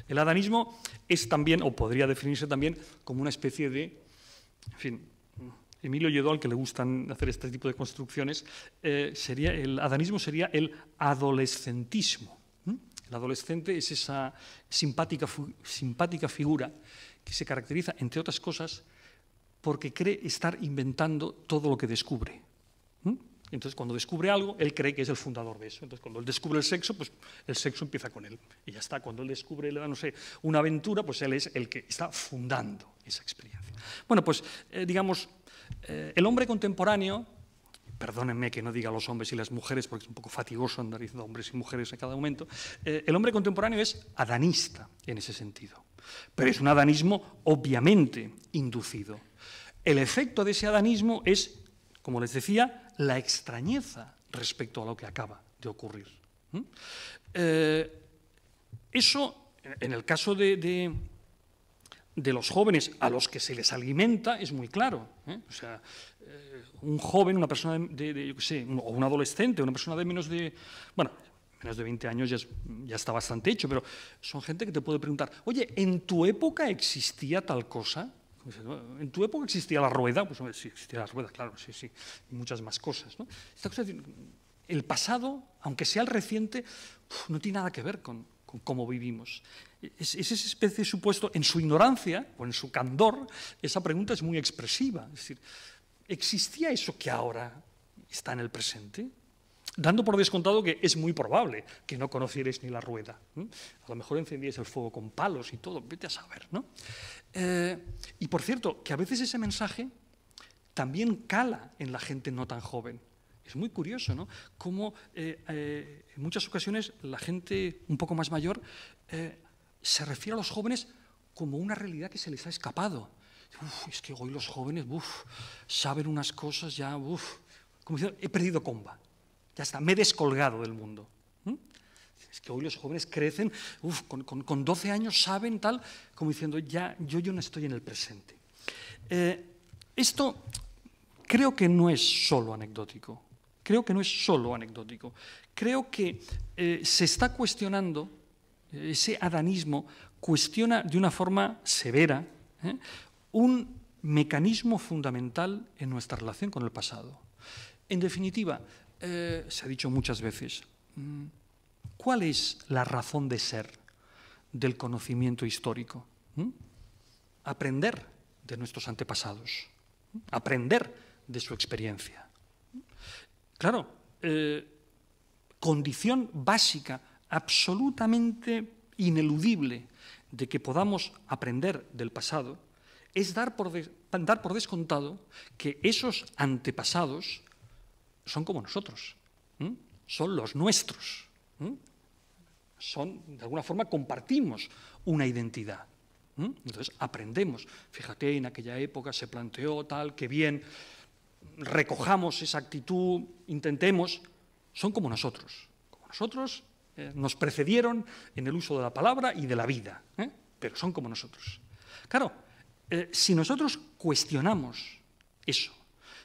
El adanismo es también, o podría definirse también, como una especie de, fin, Emilio Yedol, que le gustan hacer este tipo de construcciones, eh, sería el adanismo sería el adolescentismo. El adolescente es esa simpática, simpática figura que se caracteriza, entre otras cosas, porque cree estar inventando todo lo que descubre. Entonces, cuando descubre algo, él cree que es el fundador de eso. Entonces, cuando él descubre el sexo, pues el sexo empieza con él. Y ya está. Cuando él descubre, no sé, una aventura, pues él es el que está fundando esa experiencia. Bueno, pues, eh, digamos, eh, el hombre contemporáneo, perdónenme que no diga los hombres y las mujeres porque es un poco fatigoso andar diciendo hombres y mujeres en cada momento, eh, el hombre contemporáneo es adanista en ese sentido, pero es un adanismo obviamente inducido. El efecto de ese adanismo es, como les decía, la extrañeza respecto a lo que acaba de ocurrir. Eh, eso, en el caso de de los jóvenes a los que se les alimenta es muy claro. ¿eh? O sea, eh, un joven, una persona de, yo qué sé, o un adolescente, una persona de menos de, bueno, menos de 20 años ya, está bastante hecho, pero son gente que te puede preguntar, oye, ¿en tu época existía tal cosa? ¿En tu época existía la rueda? Pues sí, existía la rueda, claro, sí, sí, y muchas más cosas. el pasado, aunque sea el reciente, no tiene nada que ver con cómo vivimos. Es, esa especie de supuesto, en su ignorancia o en su candor, esa pregunta es muy expresiva. Es decir, ¿existía eso que ahora está en el presente? Dando por descontado que es muy probable que no conocierais ni la rueda. A lo mejor encendíais el fuego con palos y todo, vete a saber, ¿no? Eh, y por cierto, que a veces ese mensaje también cala en la gente no tan joven. Es muy curioso, ¿no? Cómo eh, eh, en muchas ocasiones la gente un poco más mayor se refiere a los jóvenes como una realidad que se les ha escapado. es que hoy los jóvenes saben unas cosas ya, como diciendo, he perdido comba, ya está, me he descolgado del mundo. ¿Mm? Es que hoy los jóvenes crecen, con, 12 años saben tal, como diciendo, ya yo, yo no estoy en el presente. Eh, esto creo que no es solo anecdótico, creo que no es solo anecdótico, creo que eh, se está cuestionando ese adanismo cuestiona de una forma severa ¿eh? un mecanismo fundamental en nuestra relación con el pasado. En definitiva, eh, se ha dicho muchas veces, mm, ¿cuál es la razón de ser del conocimiento histórico? ¿Mm? Aprender de nuestros antepasados, ¿Mm? aprender de su experiencia. Claro, eh, condición básica absolutamente ineludible de que podamos aprender del pasado es dar por, dar por descontado que esos antepasados son como nosotros, son los nuestros. Son, de alguna forma, compartimos una identidad. Entonces, aprendemos. Fíjate, en aquella época se planteó tal, que bien, recojamos esa actitud, intentemos. Son como nosotros. Como nosotros, eh, nos precedieron en el uso de la palabra y de la vida, ¿eh? pero son como nosotros. Claro, eh, si nosotros cuestionamos eso,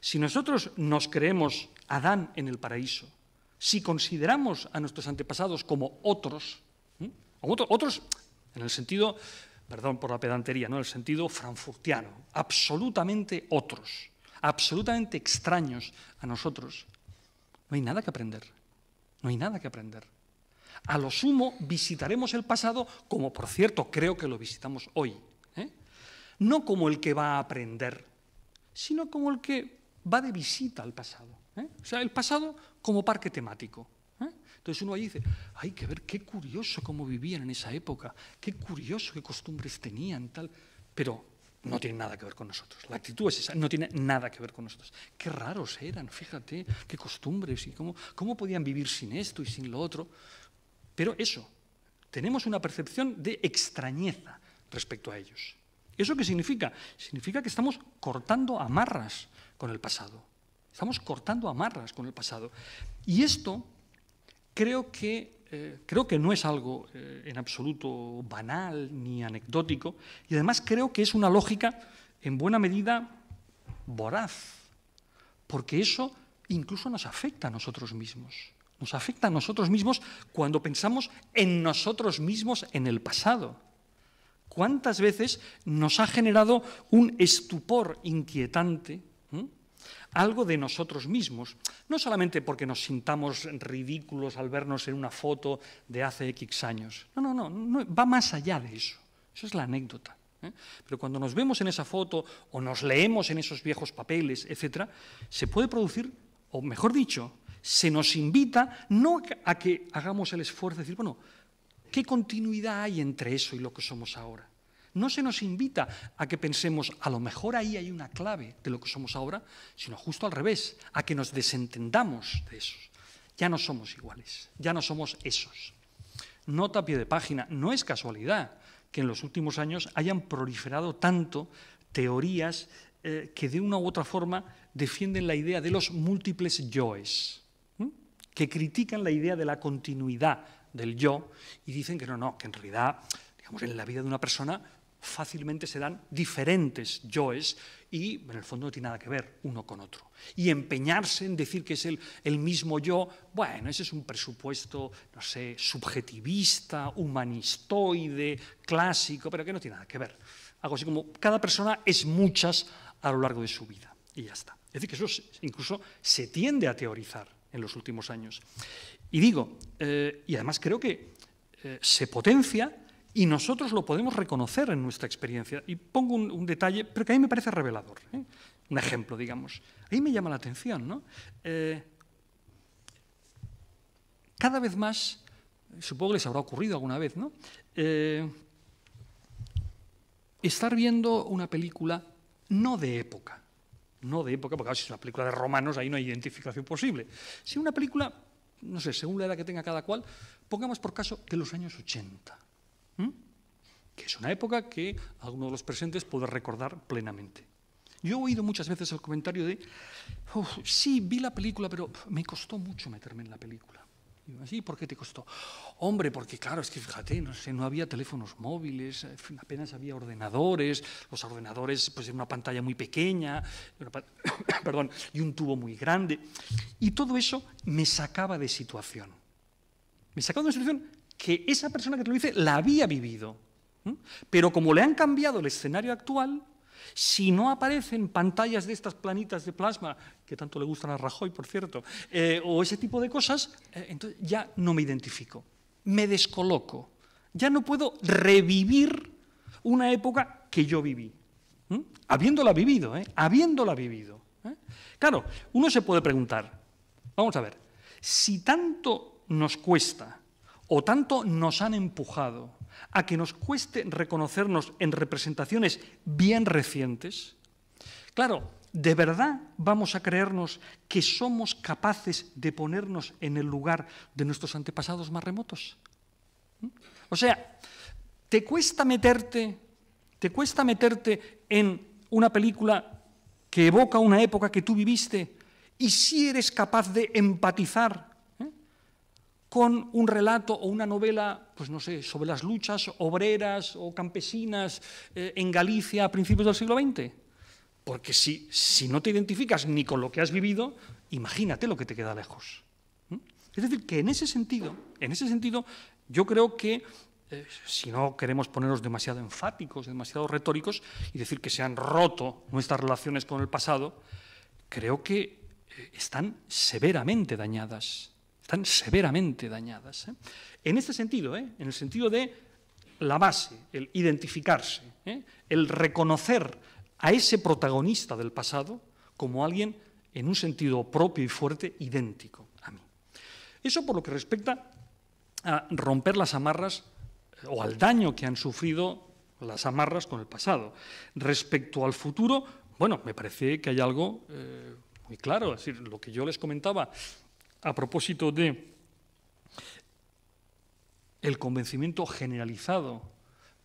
si nosotros nos creemos Adán en el paraíso, si consideramos a nuestros antepasados como otros, otros en el sentido, perdón por la pedantería, ¿no? en el sentido franfurtiano, absolutamente otros, absolutamente extraños a nosotros, no hay nada que aprender, no hay nada que aprender. A lo sumo visitaremos el pasado como, por cierto, creo que lo visitamos hoy. ¿eh? No como el que va a aprender, sino como el que va de visita al pasado. ¿eh? O sea, el pasado como parque temático. ¿eh? Entonces uno ahí dice, hay que ver qué curioso cómo vivían en esa época, qué curioso qué costumbres tenían, tal. Pero no tiene nada que ver con nosotros. La actitud es esa, no tiene nada que ver con nosotros. Qué raros eran, fíjate, qué costumbres y cómo, cómo podían vivir sin esto y sin lo otro. Pero eso, tenemos una percepción de extrañeza respecto a ellos. ¿Eso qué significa? Significa que estamos cortando amarras con el pasado. Estamos cortando amarras con el pasado. Y esto creo que, eh, creo que no es algo eh, en absoluto banal ni anecdótico. Y además creo que es una lógica en buena medida voraz. Porque eso incluso nos afecta a nosotros mismos nos afecta a nosotros mismos cuando pensamos en nosotros mismos en el pasado. ¿Cuántas veces nos ha generado un estupor inquietante? Algo de nosotros mismos, no solamente porque nos sintamos ridículos al vernos en una foto de hace X años, no, no, no, va más allá de eso, eso es la anécdota. ¿eh? Pero cuando nos vemos en esa foto o nos leemos en esos viejos papeles, etc., se puede producir, o mejor dicho, se nos invita no a que hagamos el esfuerzo de decir, bueno, ¿qué continuidad hay entre eso y lo que somos ahora? No se nos invita a que pensemos, a lo mejor ahí hay una clave de lo que somos ahora, sino justo al revés, a que nos desentendamos de eso. Ya no somos iguales, ya no somos esos. Nota a pie de página, no es casualidad que en los últimos años hayan proliferado tanto teorías eh, que de una u otra forma defienden la idea de los múltiples yoes que critican la idea de la continuidad del yo y dicen que no, no, que en realidad, digamos, en la vida de una persona fácilmente se dan diferentes yoes y en el fondo no tiene nada que ver uno con otro. Y empeñarse en decir que es el, el mismo yo, bueno, ese es un presupuesto, no sé, subjetivista, humanistoide, clásico, pero que no tiene nada que ver. Algo así como cada persona es muchas a lo largo de su vida y ya está. Es decir, que eso incluso se tiende a teorizar en los últimos años. Y digo, eh, y además creo que eh, se potencia y nosotros lo podemos reconocer en nuestra experiencia. Y pongo un, detalle, pero que a mí me parece revelador. ¿eh? Un ejemplo, digamos. Ahí me llama la atención, ¿no? cada vez más, supongo que les habrá ocurrido alguna vez, ¿no? estar viendo una película no de época no de época, porque si es una película de romanos, ahí no hay identificación posible. Si una película, no sé, según la edad que tenga cada cual, pongamos por caso de los años 80, que es una época que alguno de los presentes puede recordar plenamente. Yo he oído muchas veces el comentario de, sí, vi la película, pero me costó mucho meterme en la película. Y ¿Por qué te costó? Hombre, porque claro, es que fíjate, no sé, no había teléfonos móviles, apenas había ordenadores, los ordenadores, pues en una pantalla muy pequeña, perdón, y un tubo muy grande. Y todo eso me sacaba de situación. Me sacaba de situación que esa persona que te lo dice la había vivido. Pero como le han cambiado el escenario actual, si no aparecen pantallas de estas planitas de plasma, que tanto le gustan a Rajoy, por cierto, eh, o ese tipo de cosas, eh, entonces ya no me identifico, me descoloco. Ya no puedo revivir una época que yo viví, habiéndola vivido, ¿eh? habiéndola vivido. Claro, uno se puede preguntar, vamos a ver, si tanto nos cuesta o tanto nos han empujado a que nos cueste reconocernos en representaciones bien recientes, claro, ¿de verdad vamos a creernos que somos capaces de ponernos en el lugar de nuestros antepasados más remotos? ¿Mm? O sea, ¿te cuesta meterte, te cuesta meterte en una película que evoca una época que tú viviste y si eres capaz de empatizar con un relato o una novela, pues no sé, sobre las luchas obreras o campesinas eh, en Galicia a principios del siglo XX? Porque si, si no te identificas ni con lo que has vivido, imagínate lo que te queda lejos. Es decir, que en ese sentido, en ese sentido, yo creo que eh, si no queremos ponernos demasiado enfáticos, demasiado retóricos y decir que se han roto nuestras relaciones con el pasado, creo que eh, están severamente dañadas están severamente dañadas. ¿eh? En este sentido, ¿eh? en el sentido de la base, el identificarse, ¿eh? el reconocer a ese protagonista del pasado como alguien en un sentido propio y fuerte idéntico a mí. Eso por lo que respecta a romper las amarras o al daño que han sufrido las amarras con el pasado. Respecto al futuro, bueno, me parece que hay algo muy claro. Es decir, lo que yo les comentaba a propósito de el convencimiento generalizado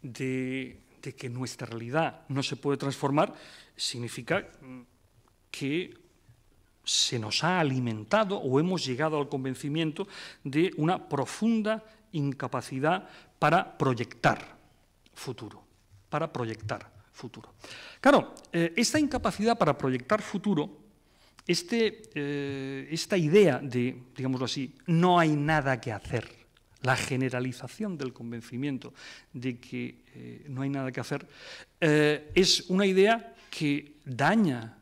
de, que nuestra realidad no se puede transformar, significa que se nos ha alimentado o hemos llegado al convencimiento de una profunda incapacidad para proyectar futuro, para proyectar futuro. Claro, eh, esta incapacidad para proyectar futuro este, eh, esta idea de, digámoslo así, no hay nada que hacer, la generalización del convencimiento de que eh, no hay nada que hacer, eh, es una idea que daña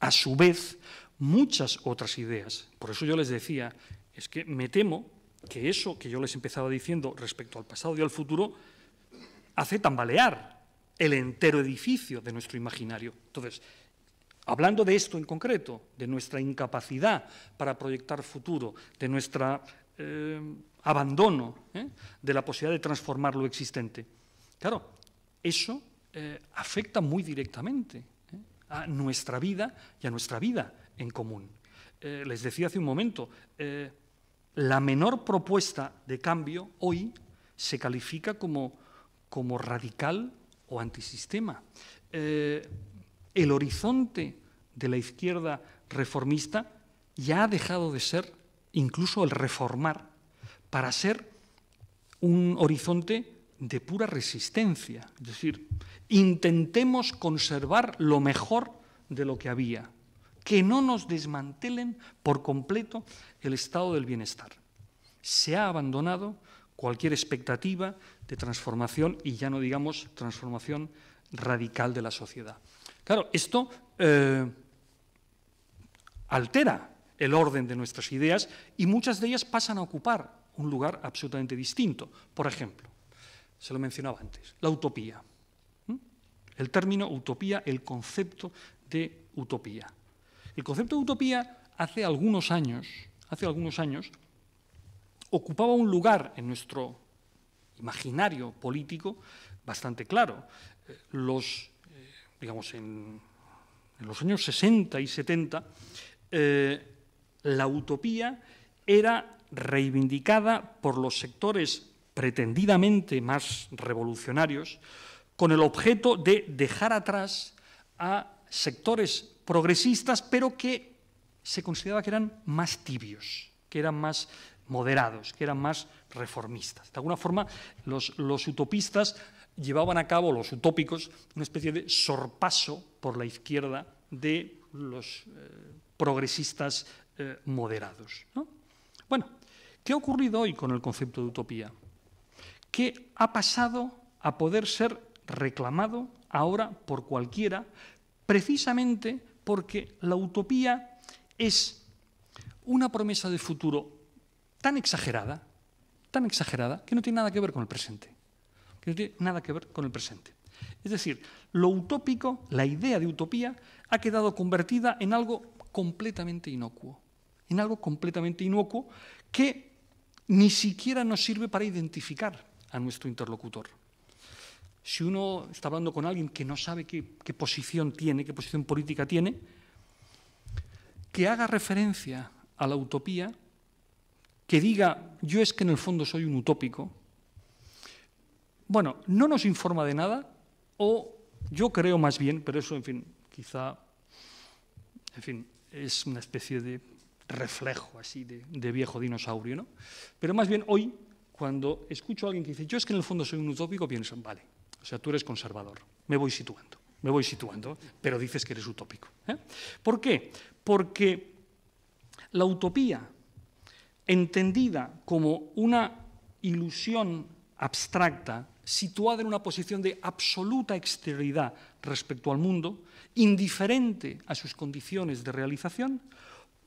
a su vez muchas otras ideas. Por eso yo les decía, es que me temo que eso que yo les empezaba diciendo respecto al pasado y al futuro hace tambalear el entero edificio de nuestro imaginario. Entonces, Hablando de esto en concreto, de nuestra incapacidad para proyectar futuro, de nuestro eh, abandono ¿eh? de la posibilidad de transformar lo existente. Claro, eso eh, afecta muy directamente a nuestra vida y a nuestra vida en común. les decía hace un momento, la menor propuesta de cambio hoy se califica como, como radical o antisistema el horizonte de la izquierda reformista ya ha dejado de ser incluso el reformar para ser un horizonte de pura resistencia. Es decir, intentemos conservar lo mejor de lo que había, que no nos desmantelen por completo el estado del bienestar. Se ha abandonado cualquier expectativa de transformación y ya no digamos transformación radical de la sociedad. Claro, esto eh, altera el orden de nuestras ideas y muchas de ellas pasan a ocupar un lugar absolutamente distinto. Por ejemplo, se lo mencionaba antes, la utopía. El término utopía, el concepto de utopía. El concepto de utopía hace algunos años, hace algunos años, ocupaba un lugar en nuestro imaginario político bastante claro. Eh, los digamos, en, los años 60 y 70, eh, la utopía era reivindicada por los sectores pretendidamente más revolucionarios con el objeto de dejar atrás a sectores progresistas, pero que se consideraba que eran más tibios, que eran más moderados, que eran más reformistas. De alguna forma, los, los utopistas llevaban a cabo los utópicos una especie de sorpaso por la izquierda de los eh, progresistas eh, moderados. Bueno, ¿qué ha ocurrido hoy con el concepto de utopía? ¿Qué ha pasado a poder ser reclamado ahora por cualquiera, precisamente porque la utopía es una promesa de futuro tan exagerada, tan exagerada, que no tiene nada que ver con el presente no tiene nada que ver con el presente. Es decir, lo utópico, la idea de utopía, ha quedado convertida en algo completamente inocuo, en algo completamente inocuo que ni siquiera nos sirve para identificar a nuestro interlocutor. Si uno está hablando con alguien que no sabe qué, qué posición tiene, qué posición política tiene, que haga referencia a la utopía, que diga yo es que en el fondo soy un utópico, bueno, no nos informa de nada, o yo creo más bien, pero eso, en fin, quizá, en fin, es una especie de reflejo así de, viejo dinosaurio, ¿no? Pero más bien hoy, cuando escucho a alguien que dice, yo es que en el fondo soy un utópico, pienso, vale, o sea, tú eres conservador, me voy situando, me voy situando, pero dices que eres utópico. ¿eh? ¿Por qué? Porque la utopía, entendida como una ilusión abstracta, situada en una posición de absoluta exterioridad respecto al mundo, indiferente a sus condiciones de realización,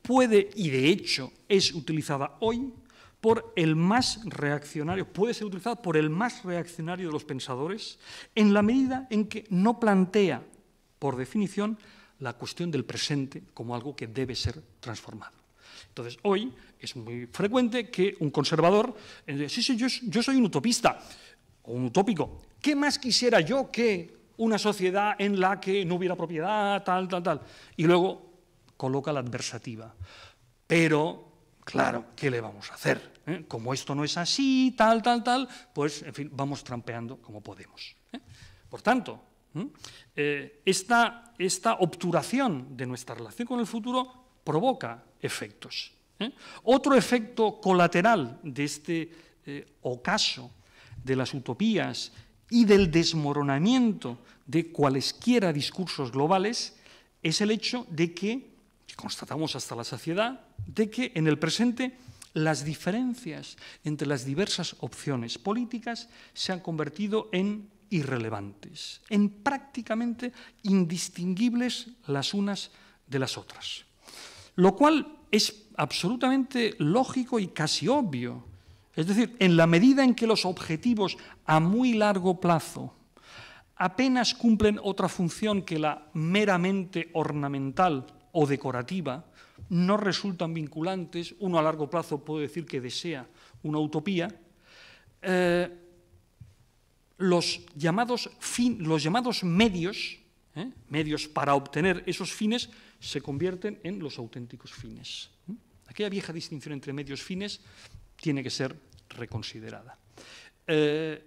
puede, y de hecho es utilizada hoy, por el más reaccionario, puede ser utilizada por el más reaccionario de los pensadores, en la medida en que no plantea, por definición, la cuestión del presente como algo que debe ser transformado. Entonces, hoy es muy frecuente que un conservador diga, eh, sí, sí, yo, soy un utopista, o un utópico ¿Qué más quisiera yo que una sociedad en la que no hubiera propiedad, tal, tal, tal? Y luego coloca la adversativa. Pero, claro, ¿qué le vamos a hacer? ¿Eh? Como esto no es así, tal, tal, tal, pues, en fin, vamos trampeando como podemos. ¿eh? Por tanto, eh, esta, esta, obturación de nuestra relación con el futuro provoca efectos. Otro efecto colateral de este ocaso de las utopías y del desmoronamiento de cualesquiera discursos globales es el hecho de que, constatamos hasta la saciedad, de que en el presente las diferencias entre las diversas opciones políticas se han convertido en irrelevantes, en prácticamente indistinguibles las unas de las otras. Lo cual es absolutamente lógico y casi obvio, es decir, en la medida en que los objetivos a muy largo plazo apenas cumplen otra función que la meramente ornamental o decorativa, no resultan vinculantes, uno a largo plazo puede decir que desea una utopía, eh, los, llamados medios, eh, medios para obtener esos fines, se convierten en los auténticos fines. ¿Mm? Aquella vieja distinción entre medios fines tiene que ser reconsiderada. Eh,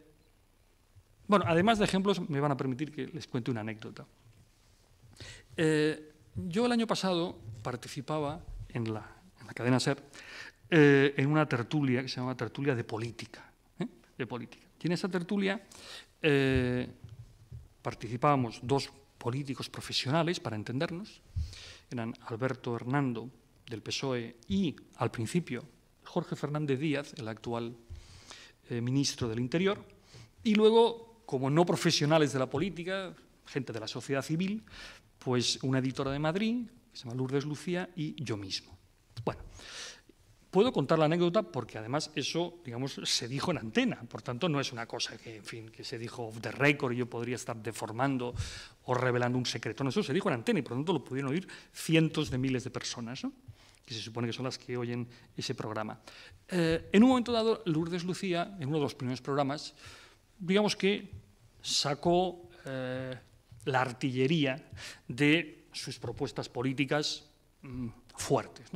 bueno, además de ejemplos, me van a permitir que les cuente una anécdota. Eh, yo el año pasado participaba en la, cadena SER eh, en una tertulia que se llama tertulia de política. De política. Y en esa tertulia participábamos dos políticos profesionales, para entendernos, eran Alberto Hernando del PSOE y, al principio, Jorge Fernández Díaz, el actual eh, ministro del Interior, y luego, como no profesionales de la política, gente de la sociedad civil, pues una editora de Madrid, que se llama Lourdes Lucía, y yo mismo. Bueno, puedo contar la anécdota porque además eso, digamos, se dijo en antena, por tanto no es una cosa que, en fin, que se dijo off the record y yo podría estar deformando o revelando un secreto, no, eso se dijo en antena y por lo tanto lo pudieron oír cientos de miles de personas, ¿no? que se supone que son las que oyen ese programa. Eh, en un momento dado, Lourdes Lucía, en uno de los primeros programas, digamos que sacó eh, la artillería de sus propuestas políticas mm, fuertes.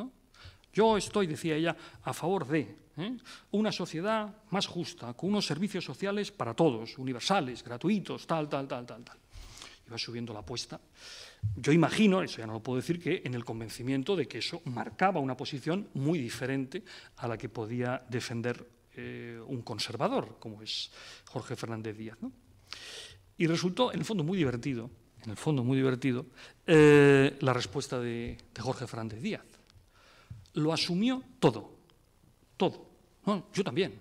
Yo estoy, decía ella, a favor de ¿eh? una sociedad más justa, con unos servicios sociales para todos, universales, gratuitos, tal, tal, tal, tal, tal. Iba subiendo la apuesta. Yo imagino, eso ya no lo puedo decir, que en el convencimiento de que eso marcaba una posición muy diferente a la que podía defender eh, un conservador, como es Jorge Fernández Díaz. Y resultó, en el fondo, muy divertido, en el fondo, muy divertido, eh, la respuesta de, Jorge Fernández Díaz. Lo asumió todo, todo. yo también,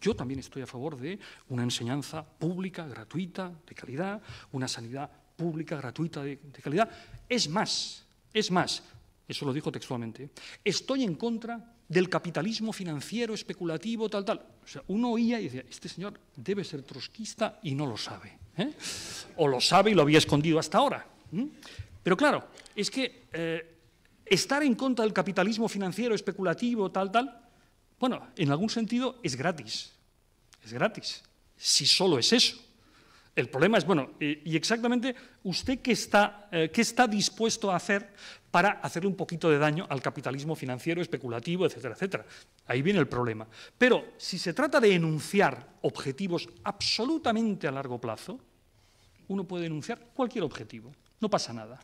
yo también estoy a favor de una enseñanza pública, gratuita, de calidad, una sanidad pública, gratuita, de, calidad. Es más, es más, eso lo dijo textualmente, estoy en contra del capitalismo financiero, especulativo, tal, tal. O sea, uno oía y decía, este señor debe ser trotskista y no lo sabe. ¿eh? O lo sabe y lo había escondido hasta ahora. Pero claro, es que eh, estar en contra del capitalismo financiero, especulativo, tal, tal, bueno, en algún sentido es gratis. Es gratis, si solo es eso. El problema es, bueno, y exactamente usted qué está, eh, qué está dispuesto a hacer para hacerle un poquito de daño al capitalismo financiero, especulativo, etcétera, etcétera. Ahí viene el problema. Pero si se trata de enunciar objetivos absolutamente a largo plazo, uno puede enunciar cualquier objetivo, no pasa nada.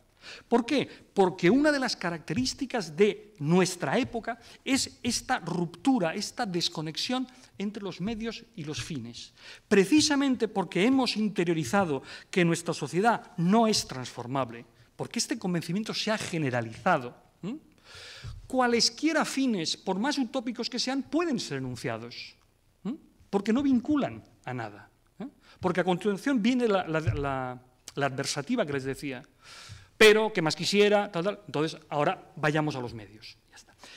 ¿Por qué? Porque una de las características de nuestra época es esta ruptura, esta desconexión entre los medios y los fines. Precisamente porque hemos interiorizado que nuestra sociedad no es transformable, porque este convencimiento se ha generalizado. Cualesquiera fines, por más utópicos que sean, pueden ser enunciados, porque no vinculan a nada. ¿eh? Porque a continuación viene la adversativa que les decía pero que más quisiera, tal, Entonces, ahora vayamos a los medios.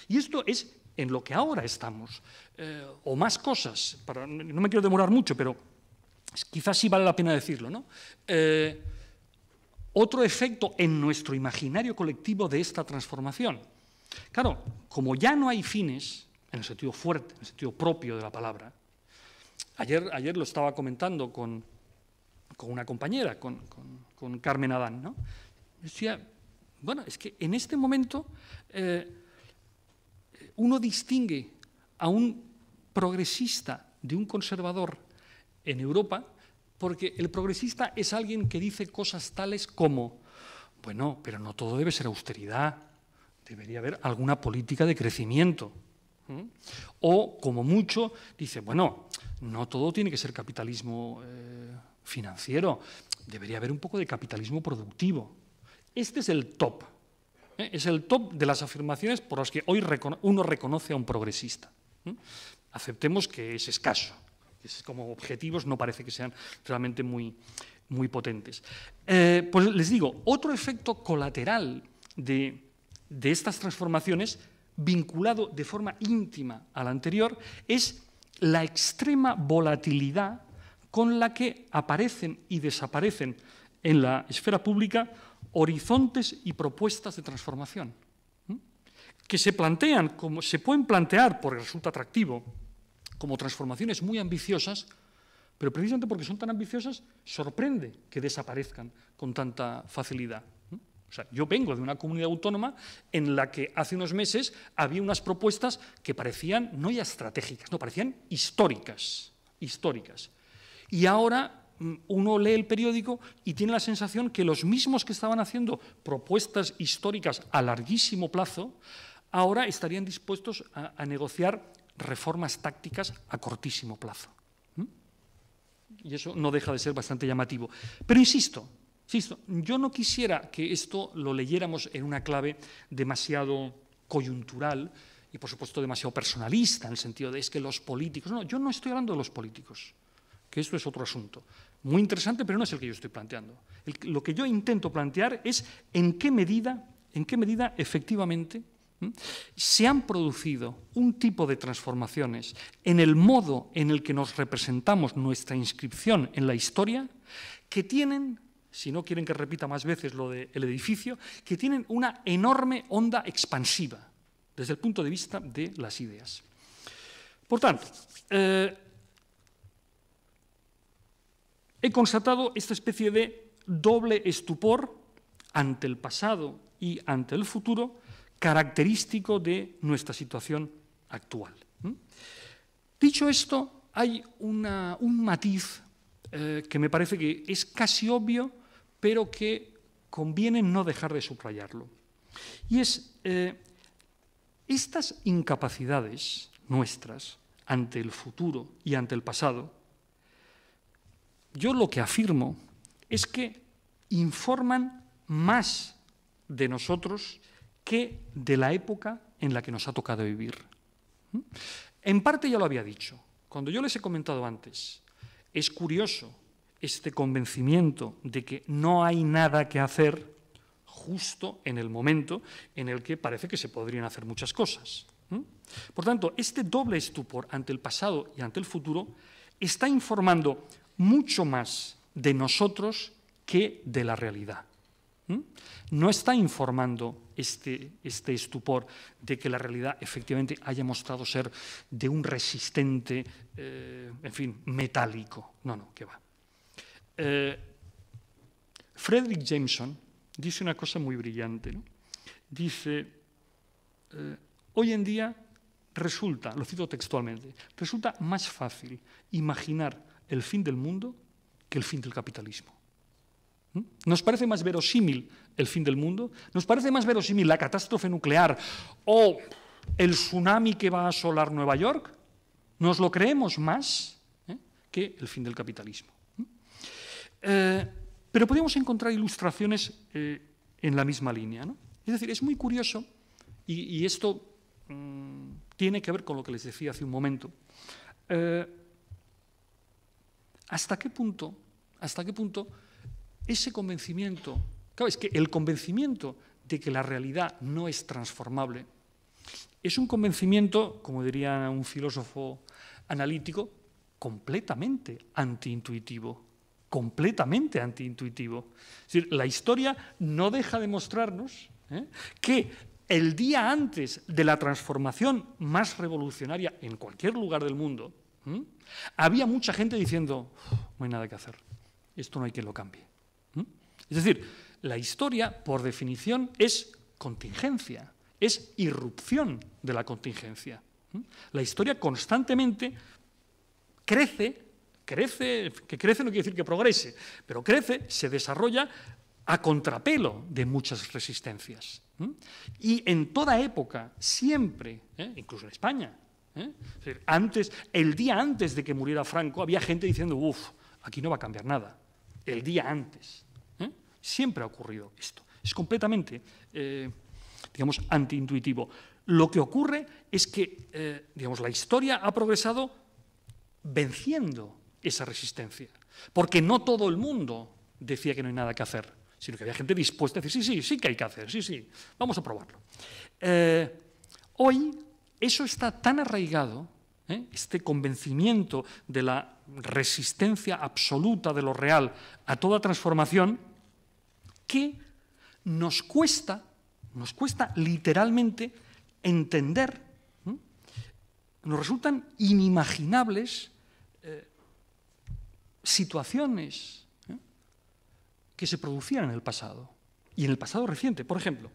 Y esto es en lo que ahora estamos, eh, o más cosas. no me quiero demorar mucho, pero quizás sí vale la pena decirlo. ¿no? Eh, otro efecto en nuestro imaginario colectivo de esta transformación. Claro, como ya no hay fines, en el sentido fuerte, en el sentido propio de la palabra, ayer, ayer lo estaba comentando con, una compañera, con, con Carmen Adán, ¿no? Decía, bueno, es que en este momento eh, uno distingue a un progresista de un conservador en Europa, porque el progresista es alguien que dice cosas tales como, bueno, pero no todo debe ser austeridad, debería haber alguna política de crecimiento. ¿Mm? O, como mucho, dice, bueno, no todo tiene que ser capitalismo eh, financiero, debería haber un poco de capitalismo productivo. Este es el top. ¿eh? Es el top de las afirmaciones por las que hoy uno reconoce a un progresista. ¿eh? Aceptemos que es escaso. Que es como objetivos no parece que sean realmente muy, potentes. Eh, pues les digo, otro efecto colateral de, de estas transformaciones, vinculado de forma íntima al anterior, es la extrema volatilidad con la que aparecen y desaparecen en la esfera pública horizontes y propuestas de transformación que se plantean, como, se pueden plantear, porque resulta atractivo, como transformaciones muy ambiciosas, pero precisamente porque son tan ambiciosas, sorprende que desaparezcan con tanta facilidad. O sea, yo vengo de una comunidad autónoma en la que hace unos meses había unas propuestas que parecían no ya estratégicas, no, parecían históricas, históricas. Y ahora Mm, uno lee el periódico y tiene la sensación que los mismos que estaban haciendo propuestas históricas a larguísimo plazo, ahora estarían dispuestos a, negociar reformas tácticas a cortísimo plazo. Y eso no deja de ser bastante llamativo. Pero insisto, insisto, yo no quisiera que esto lo leyéramos en una clave demasiado coyuntural y, por supuesto, demasiado personalista, en el sentido de es que los políticos... No, yo no estoy hablando de los políticos, que esto es otro asunto muy interesante, pero no es el que yo estoy planteando. lo que yo intento plantear es en qué medida, en qué medida efectivamente se han producido un tipo de transformaciones en el modo en el que nos representamos nuestra inscripción en la historia que tienen si no quieren que repita más veces lo del edificio, que tienen una enorme onda expansiva desde el punto de vista de las ideas. Por tanto, eh, He constatado esta especie de doble estupor ante el pasado y ante el futuro característico de nuestra situación actual. Dicho esto, hay un matiz eh, que me parece que es casi obvio, pero que conviene no dejar de subrayarlo. Y es eh, estas incapacidades nuestras ante el futuro y ante el pasado yo lo que afirmo es que informan más de nosotros que de la época en la que nos ha tocado vivir. En parte ya lo había dicho, cuando yo les he comentado antes, es curioso este convencimiento de que no hay nada que hacer justo en el momento en el que parece que se podrían hacer muchas cosas. Por tanto, este doble estupor ante el pasado y ante el futuro está informando mucho más de nosotros que de la realidad. No está informando este, este estupor de que la realidad efectivamente haya mostrado ser de un resistente, eh, en fin, metálico. No, no, que va. Eh, Frederick Jameson dice una cosa muy brillante. Dice, eh, hoy en día resulta, lo cito textualmente, resulta más fácil imaginar el fin del mundo que el fin del capitalismo. ¿Mm? Nos parece más verosímil el fin del mundo, nos parece más verosímil la catástrofe nuclear o el tsunami que va a asolar Nueva York, nos lo creemos más eh, que el fin del capitalismo. ¿Mm? Eh, pero podemos encontrar ilustraciones eh, en la misma línea. Es decir, es muy curioso, y, esto mm, tiene que ver con lo que les decía hace un momento, ¿Hasta qué punto? ¿Hasta qué punto ese convencimiento? es que el convencimiento de que la realidad no es transformable es un convencimiento, como diría un filósofo analítico, completamente antiintuitivo. Completamente antiintuitivo. Es decir, la historia no deja de mostrarnos ¿eh? que el día antes de la transformación más revolucionaria en cualquier lugar del mundo, ¿Mm? Había mucha gente diciendo, no hay nada que hacer, esto no hay quien lo cambie. ¿Mm? Es decir, la historia, por definición, es contingencia, es irrupción de la contingencia. ¿Mm? La historia constantemente crece, crece, que crece no quiere decir que progrese, pero crece, se desarrolla a contrapelo de muchas resistencias. Y en toda época, siempre, ¿eh? incluso en España, ¿Eh? antes, el día antes de que muriera Franco había gente diciendo, uff, aquí no va a cambiar nada. El día antes. ¿eh? Siempre ha ocurrido esto. Es completamente, eh, digamos, antiintuitivo. Lo que ocurre es que, digamos, la historia ha progresado venciendo esa resistencia. Porque no todo el mundo decía que no hay nada que hacer, sino que había gente dispuesta a decir, sí, sí, sí que hay que hacer, sí, sí, vamos a probarlo. hoy eso está tan arraigado, ¿eh? este convencimiento de la resistencia absoluta de lo real a toda transformación, que nos cuesta, nos cuesta literalmente entender, nos resultan inimaginables eh, situaciones ¿eh? que se producían en el pasado y en el pasado reciente. Por ejemplo,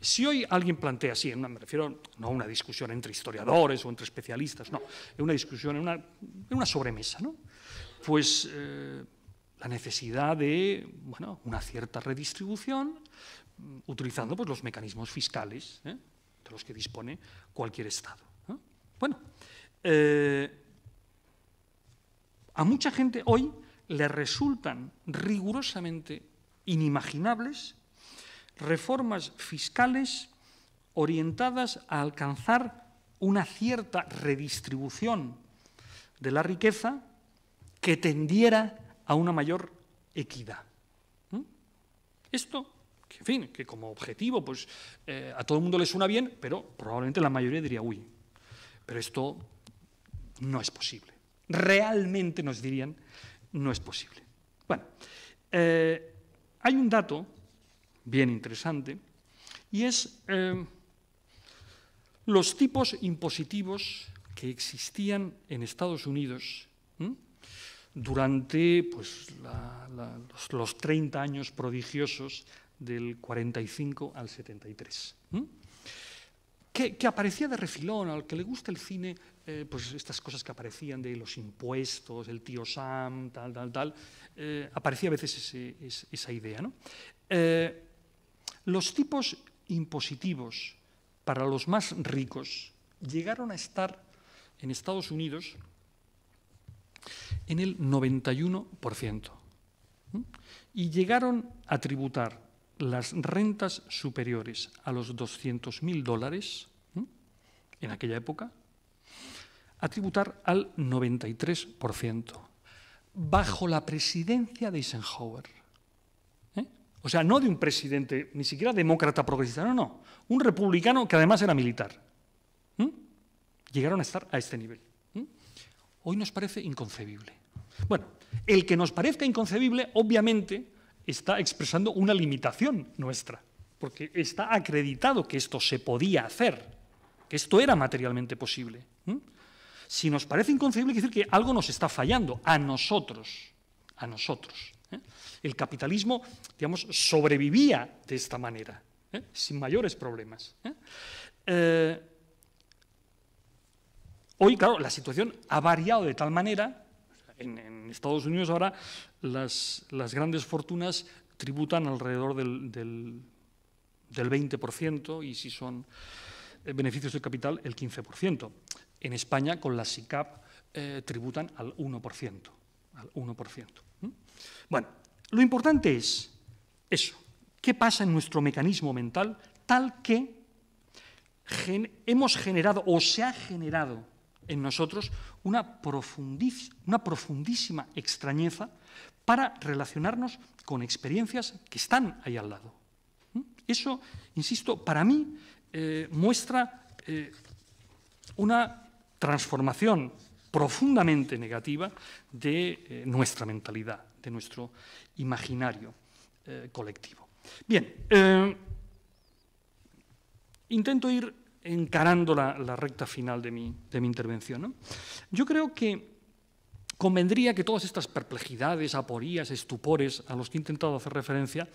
si hoy alguien plantea así, me refiero no a una discusión entre historiadores o entre especialistas, no, es una discusión en una, sobremesa, pues eh, la necesidad de una cierta redistribución mm, utilizando pues, los mecanismos fiscales ¿eh? de los que dispone cualquier Estado. Bueno, eh, a mucha gente hoy le resultan rigurosamente inimaginables reformas fiscales orientadas a alcanzar una cierta redistribución de la riqueza que tendiera a una mayor equidad. Esto, que, en fin, que como objetivo pues, eh, a todo el mundo le suena bien, pero probablemente la mayoría diría, uy, pero esto no es posible. Realmente nos dirían, no es posible. Bueno, eh, hay un dato bien interesante, y es eh, los tipos impositivos que existían en Estados Unidos durante pues, los, 30 años prodigiosos del 45 al 73. Que, que, aparecía de refilón, al que le gusta el cine, eh, pues estas cosas que aparecían de los impuestos, el tío Sam, tal, tal, tal, eh, aparecía a veces esa idea. ¿no? Los tipos impositivos para los más ricos llegaron a estar en Estados Unidos en el 91% y llegaron a tributar las rentas superiores a los 200.000 dólares en aquella época, a tributar al 93%, bajo la presidencia de Eisenhower. O sea, no de un presidente, ni siquiera demócrata progresista, no, no. Un republicano que además era militar. ¿Mm? Llegaron a estar a este nivel. ¿Mm? Hoy nos parece inconcebible. Bueno, el que nos parezca inconcebible, obviamente, está expresando una limitación nuestra, porque está acreditado que esto se podía hacer, que esto era materialmente posible. ¿Mm? Si nos parece inconcebible, quiere decir que algo nos está fallando, a nosotros, a nosotros. ¿Eh? El capitalismo, digamos, sobrevivía de esta manera, ¿eh? sin mayores problemas. ¿eh? hoy, claro, la situación ha variado de tal manera, en, Estados Unidos ahora las, grandes fortunas tributan alrededor del, 20% y si son beneficios del capital el 15%. En España, con la SICAP, tributan al 1%. Al 1%. Bueno, lo importante es eso. ¿Qué pasa en nuestro mecanismo mental tal que hemos generado o se ha generado en nosotros una, profundísima extrañeza para relacionarnos con experiencias que están ahí al lado? ¿Mm? Eso, insisto, para mí eh, muestra eh, una transformación profundamente negativa de eh, nuestra mentalidad nuestro imaginario eh, colectivo. Bien, eh, intento ir encarando la, recta final de mi, intervención. Yo creo que convendría que todas estas perplejidades, aporías, estupores a los que he intentado hacer referencia,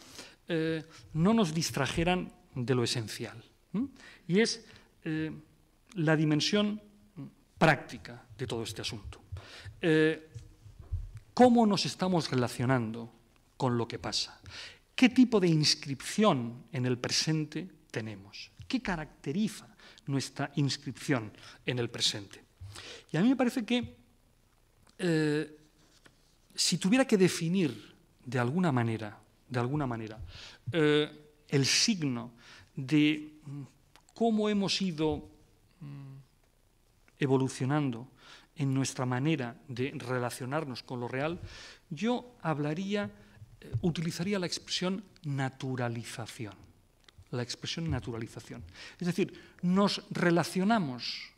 eh, no nos distrajeran de lo esencial. Y es la dimensión práctica de todo este asunto cómo nos estamos relacionando con lo que pasa, qué tipo de inscripción en el presente tenemos, qué caracteriza nuestra inscripción en el presente. Y a mí me parece que eh, si tuviera que definir de alguna manera, de alguna manera, eh, el signo de mm, cómo hemos ido mm, evolucionando en nuestra manera de relacionarnos con lo real, yo hablaría, eh, utilizaría la expresión naturalización. La expresión naturalización. Es decir, nos relacionamos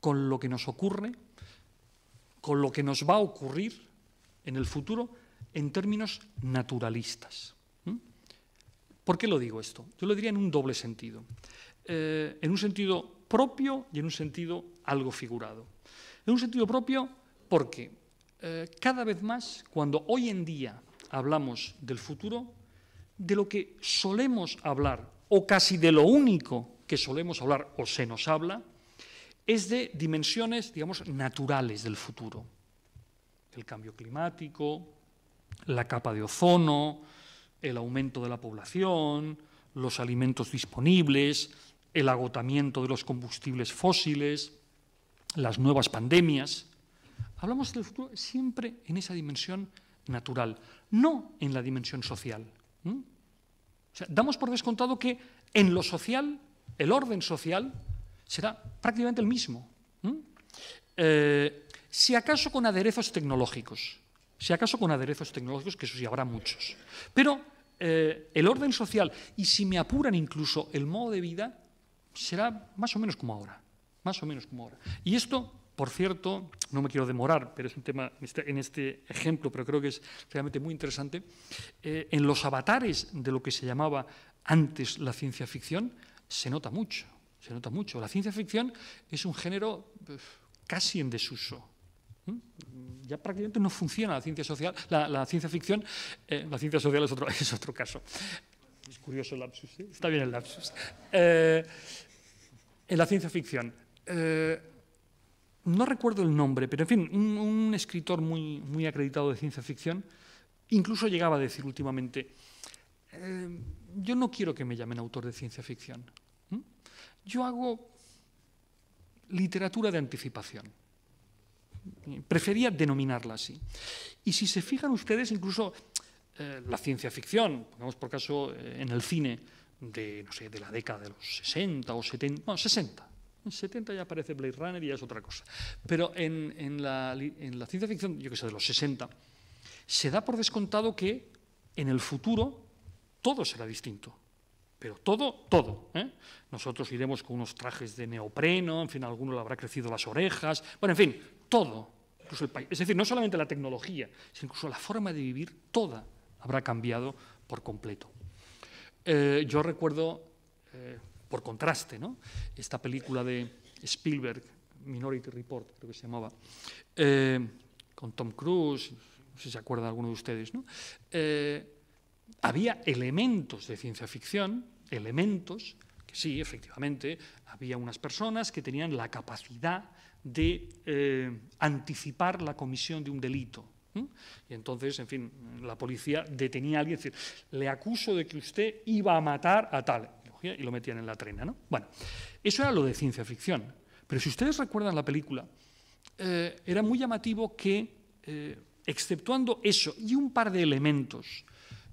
con lo que nos ocurre, con lo que nos va a ocurrir en el futuro, en términos naturalistas. ¿Por qué lo digo esto? Yo lo diría en un doble sentido. Eh, en un sentido propio y en un sentido algo figurado. En un sentido propio, porque eh, cada vez más, cuando hoy en día hablamos del futuro, de lo que solemos hablar, o casi de lo único que solemos hablar o se nos habla, es de dimensiones, digamos, naturales del futuro. El cambio climático, la capa de ozono, el aumento de la población, los alimentos disponibles, el agotamiento de los combustibles fósiles, las nuevas pandemias. Hablamos del futuro siempre en esa dimensión natural, no en la dimensión social. damos por descontado que en lo social, el orden social, será prácticamente el mismo. Eh, si acaso con aderezos tecnológicos, si acaso con aderezos tecnológicos, que eso sí habrá muchos. Pero eh, el orden social, y si me apuran incluso el modo de vida, será más o menos como ahora más o menos como ahora. Y esto, por cierto, no me quiero demorar, pero es un tema en este, este ejemplo, pero creo que es realmente muy interesante, eh, en los avatares de lo que se llamaba antes la ciencia ficción, se nota mucho, se nota mucho. La ciencia ficción es un género pues, casi en desuso. ¿Mm? Ya prácticamente no funciona la ciencia social, la, ciencia ficción, eh, la ciencia social es otro, es otro caso. Es curioso el lapsus, ¿eh? está bien el lapsus. en la ciencia ficción, eh, no recuerdo el nombre, pero en fin, un, escritor muy, muy, acreditado de ciencia ficción, incluso llegaba a decir últimamente, eh, yo no quiero que me llamen autor de ciencia ficción. Yo hago literatura de anticipación. Prefería denominarla así. Y si se fijan ustedes, incluso eh, la ciencia ficción, pongamos por caso en el cine de, no sé, de la década de los 60 o 70, no, 60, en 70 ya aparece Blade Runner y ya es otra cosa. Pero en, la, ciencia ficción, yo que sé, de los 60, se da por descontado que en el futuro todo será distinto pero todo, todo. ¿eh? Nosotros iremos con unos trajes de neopreno, en fin, a alguno le habrá crecido las orejas, bueno, en fin, todo. Es decir, no solamente la tecnología, sino incluso la forma de vivir, toda habrá cambiado por completo. Eh, yo recuerdo, eh, por contraste, ¿no? Esta película de Spielberg, Minority Report, creo que se llamaba, eh, con Tom Cruise, no sé si se acuerda alguno de ustedes, eh, había elementos de ciencia ficción, elementos, que sí, efectivamente, había unas personas que tenían la capacidad de eh, anticipar la comisión de un delito. Y entonces, en fin, la policía detenía a alguien, y decir, le acuso de que usted iba a matar a tal y lo metían en la trena. ¿no? Bueno, eso era lo de ciencia ficción. Pero si ustedes recuerdan la película, eh, era muy llamativo que, eh, exceptuando eso y un par de elementos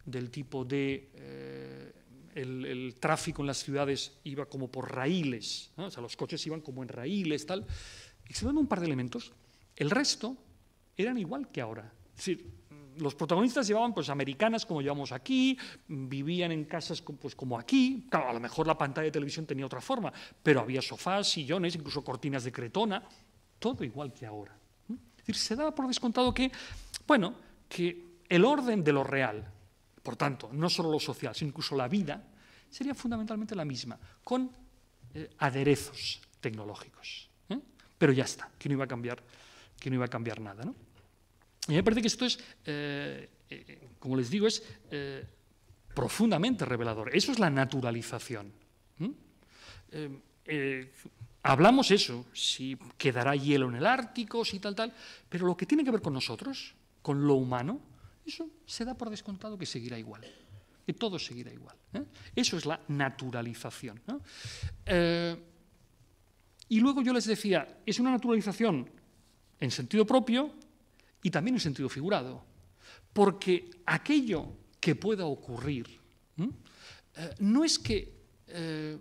del tipo de... Eh, el, tráfico en las ciudades iba como por raíles, o sea, los coches iban como en raíles, tal. Exceptuando un par de elementos, el resto eran igual que ahora. Es decir, los protagonistas llevaban pues americanas como llevamos aquí, vivían en casas pues como aquí, claro, a lo mejor la pantalla de televisión tenía otra forma, pero había sofás, sillones, incluso cortinas de cretona, todo igual que ahora. Es decir, se daba por descontado que, bueno, que el orden de lo real, por tanto, no solo lo social, sino incluso la vida, sería fundamentalmente la misma, con eh, aderezos tecnológicos. ¿eh? Pero ya está, que no iba a cambiar, que no iba a cambiar nada. ¿no? Y me parece que esto es, eh, eh, como les digo, es eh, profundamente revelador. Eso es la naturalización. hablamos eso, si quedará hielo en el Ártico, si tal, tal, pero lo que tiene que ver con nosotros, con lo humano, eso se da por descontado que seguirá igual, que todo seguirá igual. Eso es la naturalización. y luego yo les decía, es una naturalización en sentido propio, y también en sentido figurado, porque aquello que pueda ocurrir eh, no es que eh,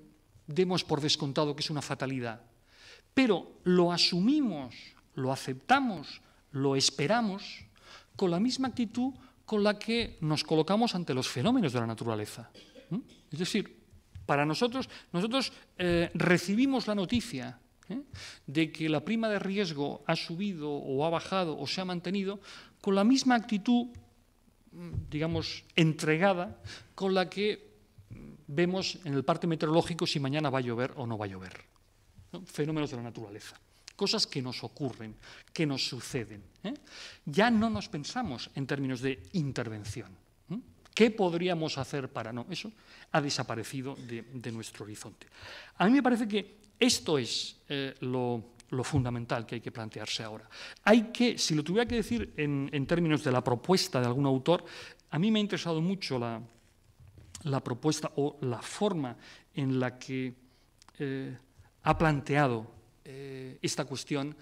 demos por descontado que es una fatalidad, pero lo asumimos, lo aceptamos, lo esperamos con la misma actitud con la que nos colocamos ante los fenómenos de la naturaleza. Es decir, para nosotros, nosotros eh, recibimos la noticia, ¿eh? de que la prima de riesgo ha subido o ha bajado o se ha mantenido con la misma actitud, digamos, entregada con la que vemos en el parte meteorológico si mañana va a llover o no va a llover. Fenómenos de la naturaleza cosas que nos ocurren, que nos suceden. ¿eh? Ya no nos pensamos en términos de intervención. ¿eh? ¿Qué podríamos hacer para no? Eso ha desaparecido de, de, nuestro horizonte. A mí me parece que esto es eh, lo, fundamental que hay que plantearse ahora. Hay que, si lo tuviera que decir en, términos de la propuesta de algún autor, a mí me ha interesado mucho la, propuesta o la forma en la que eh, ha planteado eh, esta cuestión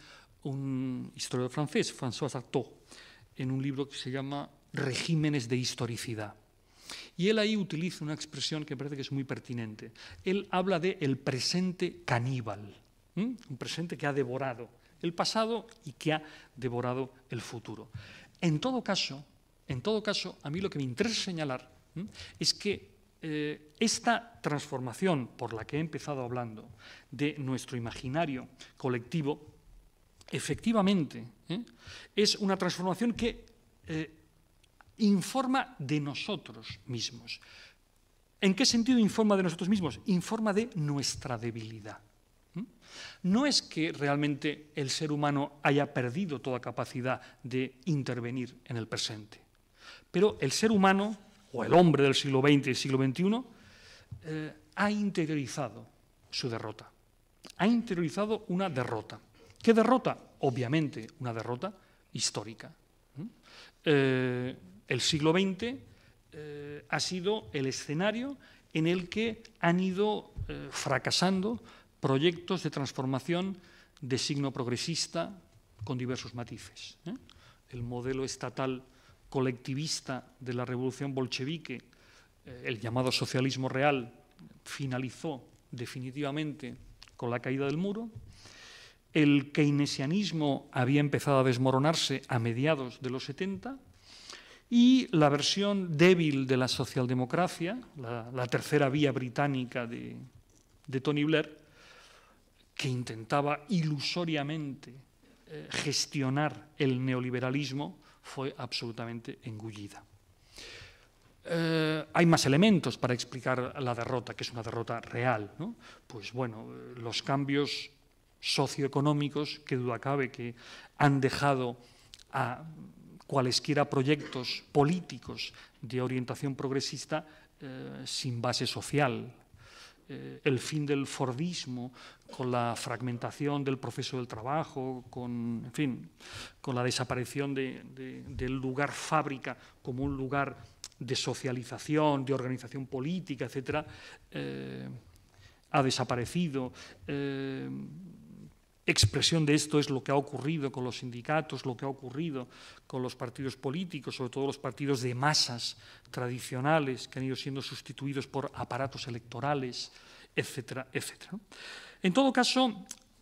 un historiador francés, François Sartot, en un libro que se llama Regímenes de historicidad. Y él ahí utiliza una expresión que parece que es muy pertinente. Él habla de el presente caníbal, un presente que ha devorado el pasado y que ha devorado el futuro. En todo caso, en todo caso, a mí lo que me interesa señalar es que eh, esta transformación por la que he empezado hablando de nuestro imaginario colectivo, efectivamente, ¿eh? es una transformación que eh, informa de nosotros mismos. ¿En qué sentido informa de nosotros mismos? Informa de nuestra debilidad. ¿Mm? No es que realmente el ser humano haya perdido toda capacidad de intervenir en el presente, pero el ser humano, o el hombre del siglo XX y siglo XXI, eh, ha interiorizado su derrota, ha interiorizado una derrota. ¿Qué derrota? Obviamente una derrota histórica. ¿Mm? Eh, el siglo XX eh, ha sido el escenario en el que han ido eh, fracasando proyectos de transformación de signo progresista con diversos matices. ¿eh? El modelo estatal colectivista de la revolución bolchevique, el llamado socialismo real, finalizó definitivamente con la caída del muro. El keynesianismo había empezado a desmoronarse a mediados de los 70 y la versión débil de la socialdemocracia, la, tercera vía británica de, Tony Blair, que intentaba ilusoriamente eh, gestionar el neoliberalismo, fue absolutamente engullida. Eh, hay más elementos para explicar la derrota, que es una derrota real. Pues bueno, eh, los cambios socioeconómicos, que duda cabe que han dejado a cualesquiera proyectos políticos de orientación progresista eh, sin base social. Eh, el fin del Fordismo, con la fragmentación del proceso del trabajo, con, fin, con la desaparición del lugar fábrica como un lugar de socialización, de organización política, etc., eh, ha desaparecido expresión de esto es lo que ha ocurrido con los sindicatos, lo que ha ocurrido con los partidos políticos, sobre todo los partidos de masas tradicionales que han ido siendo sustituidos por aparatos electorales, etcétera, etcétera. En todo caso,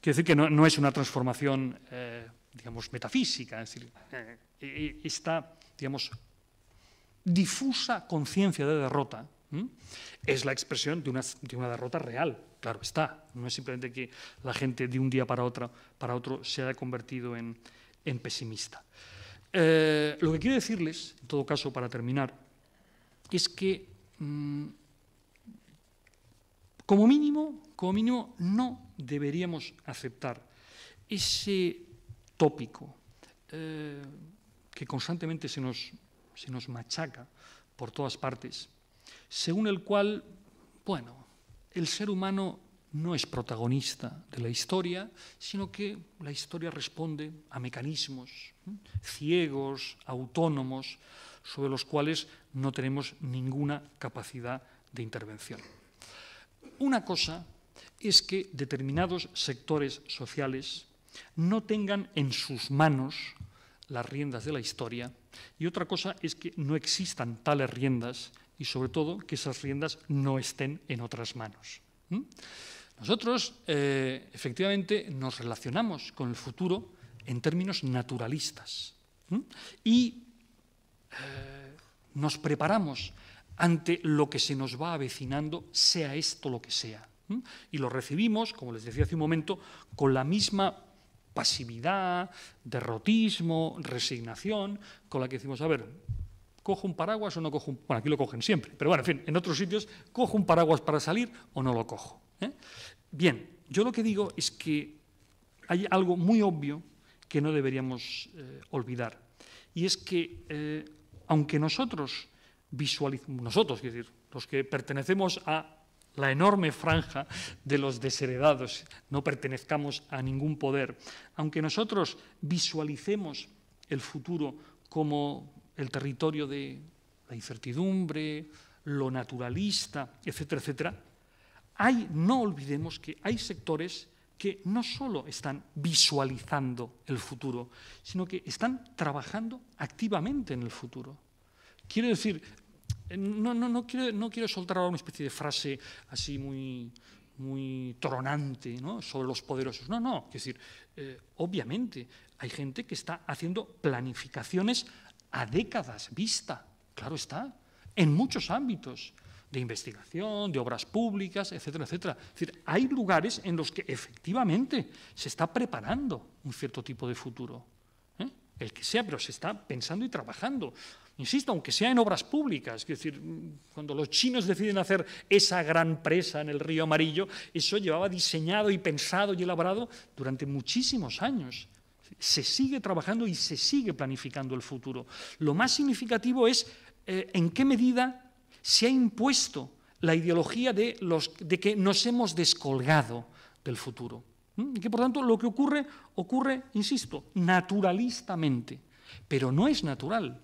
quiero decir que no, es una transformación, eh, digamos, metafísica, es eh, eh, esta, digamos, difusa conciencia de derrota es la expresión de una derrota real, claro está. No es simplemente que la gente de un día para otro, para otro se haya convertido en, pesimista. Eh, lo que quiero decirles, en todo caso, para terminar, es que mm, como, mínimo, no deberíamos aceptar ese tópico eh, que constantemente se nos, se nos machaca por todas partes, según el cual, bueno, el ser humano no es protagonista de la historia, sino que la historia responde a mecanismos ciegos, autónomos, sobre los cuales no tenemos ninguna capacidad de intervención. Una cosa es que determinados sectores sociales no tengan en sus manos las riendas de la historia y otra cosa es que no existan tales riendas y sobre todo que esas riendas no estén en otras manos. Nosotros, eh, efectivamente, nos relacionamos con el futuro en términos naturalistas y eh, nos preparamos ante lo que se nos va avecinando, sea esto lo que sea. Y lo recibimos, como les decía hace un momento, con la misma pasividad, derrotismo, resignación, con la que decimos, a ver, ¿Cojo un paraguas o no cojo un Bueno, aquí lo cogen siempre, pero bueno, en fin, en otros sitios, ¿cojo un paraguas para salir o no lo cojo? ¿eh? Bien, yo lo que digo es que hay algo muy obvio que no deberíamos eh, olvidar, y es que eh, aunque nosotros visualizamos, nosotros, es decir, los que pertenecemos a la enorme franja de los desheredados, no pertenezcamos a ningún poder, aunque nosotros visualicemos el futuro como el territorio de la incertidumbre, lo naturalista, etcétera, etcétera, no olvidemos que hay sectores que no solo están visualizando el futuro, sino que están trabajando activamente en el futuro. Quiero decir, no, no, no, quiero, no quiero soltar ahora una especie de frase así muy, muy tronante ¿no? sobre los poderosos. No, no, es decir, eh, obviamente hay gente que está haciendo planificaciones a décadas vista, claro está, en muchos ámbitos de investigación, de obras públicas, etcétera, etcétera. Es decir, hay lugares en los que efectivamente se está preparando un cierto tipo de futuro, ¿eh? el que sea, pero se está pensando y trabajando. Insisto, aunque sea en obras públicas, es decir, cuando los chinos deciden hacer esa gran presa en el río Amarillo, eso llevaba diseñado y pensado y elaborado durante muchísimos años. Se sigue trabajando y se sigue planificando el futuro. Lo más significativo es eh, en qué medida se ha impuesto la ideología de, los, de que nos hemos descolgado del futuro. Y que por tanto lo que ocurre, ocurre, insisto, naturalistamente, pero no es natural.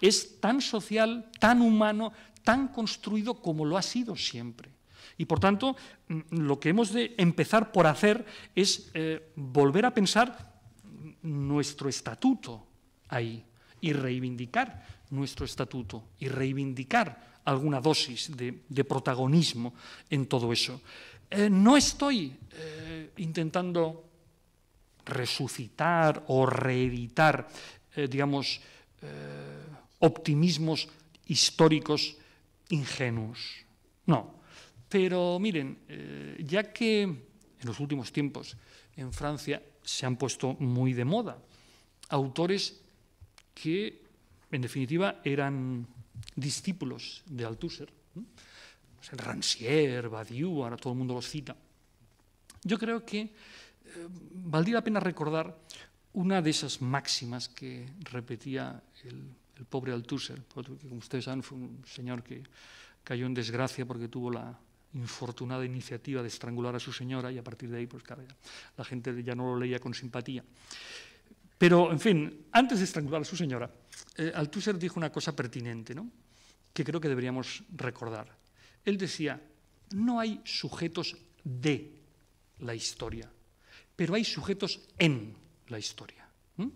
Es tan social, tan humano, tan construido como lo ha sido siempre. Y por tanto, mm, lo que hemos de empezar por hacer es eh, volver a pensar nuestro estatuto ahí y reivindicar nuestro estatuto y reivindicar alguna dosis de, protagonismo en todo eso. Eh, no estoy eh, intentando resucitar o reeditar, eh, digamos, optimismos históricos ingenuos. No. Pero miren, ya que en los últimos tiempos en Francia se han puesto muy de moda. Autores que, en definitiva, eran discípulos de Althusser. Rancière, Badiou, ahora todo el mundo los cita. Yo creo que eh, valdría la pena recordar una de esas máximas que repetía el, pobre Althusser, porque como ustedes saben fue un señor que cayó en desgracia porque tuvo la infortunada iniciativa de estrangular a su señora y a partir de ahí, pues claro, la gente ya no lo leía con simpatía. Pero, en fin, antes de estrangular a su señora, eh, Althusser dijo una cosa pertinente, ¿no? que creo que deberíamos recordar. Él decía, no hay sujetos de la historia, pero hay sujetos en la historia. ¿Mm?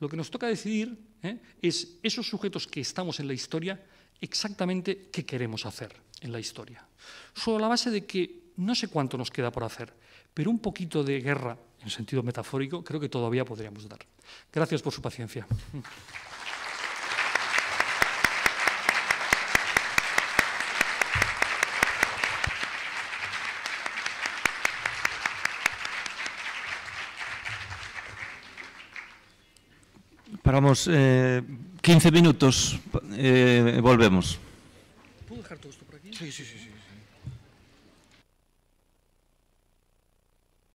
Lo que nos toca decidir ¿eh? es esos sujetos que estamos en la historia, exactamente qué queremos hacer en la historia sobre la base de que no sé cuánto nos queda por hacer, pero un poquito de guerra, en sentido metafórico, creo que todavía podríamos dar. Gracias por su paciencia. Paramos 15 eh, minutos, eh, volvemos. ¿Puedo dejar todo esto por aquí? sí. sí. sí.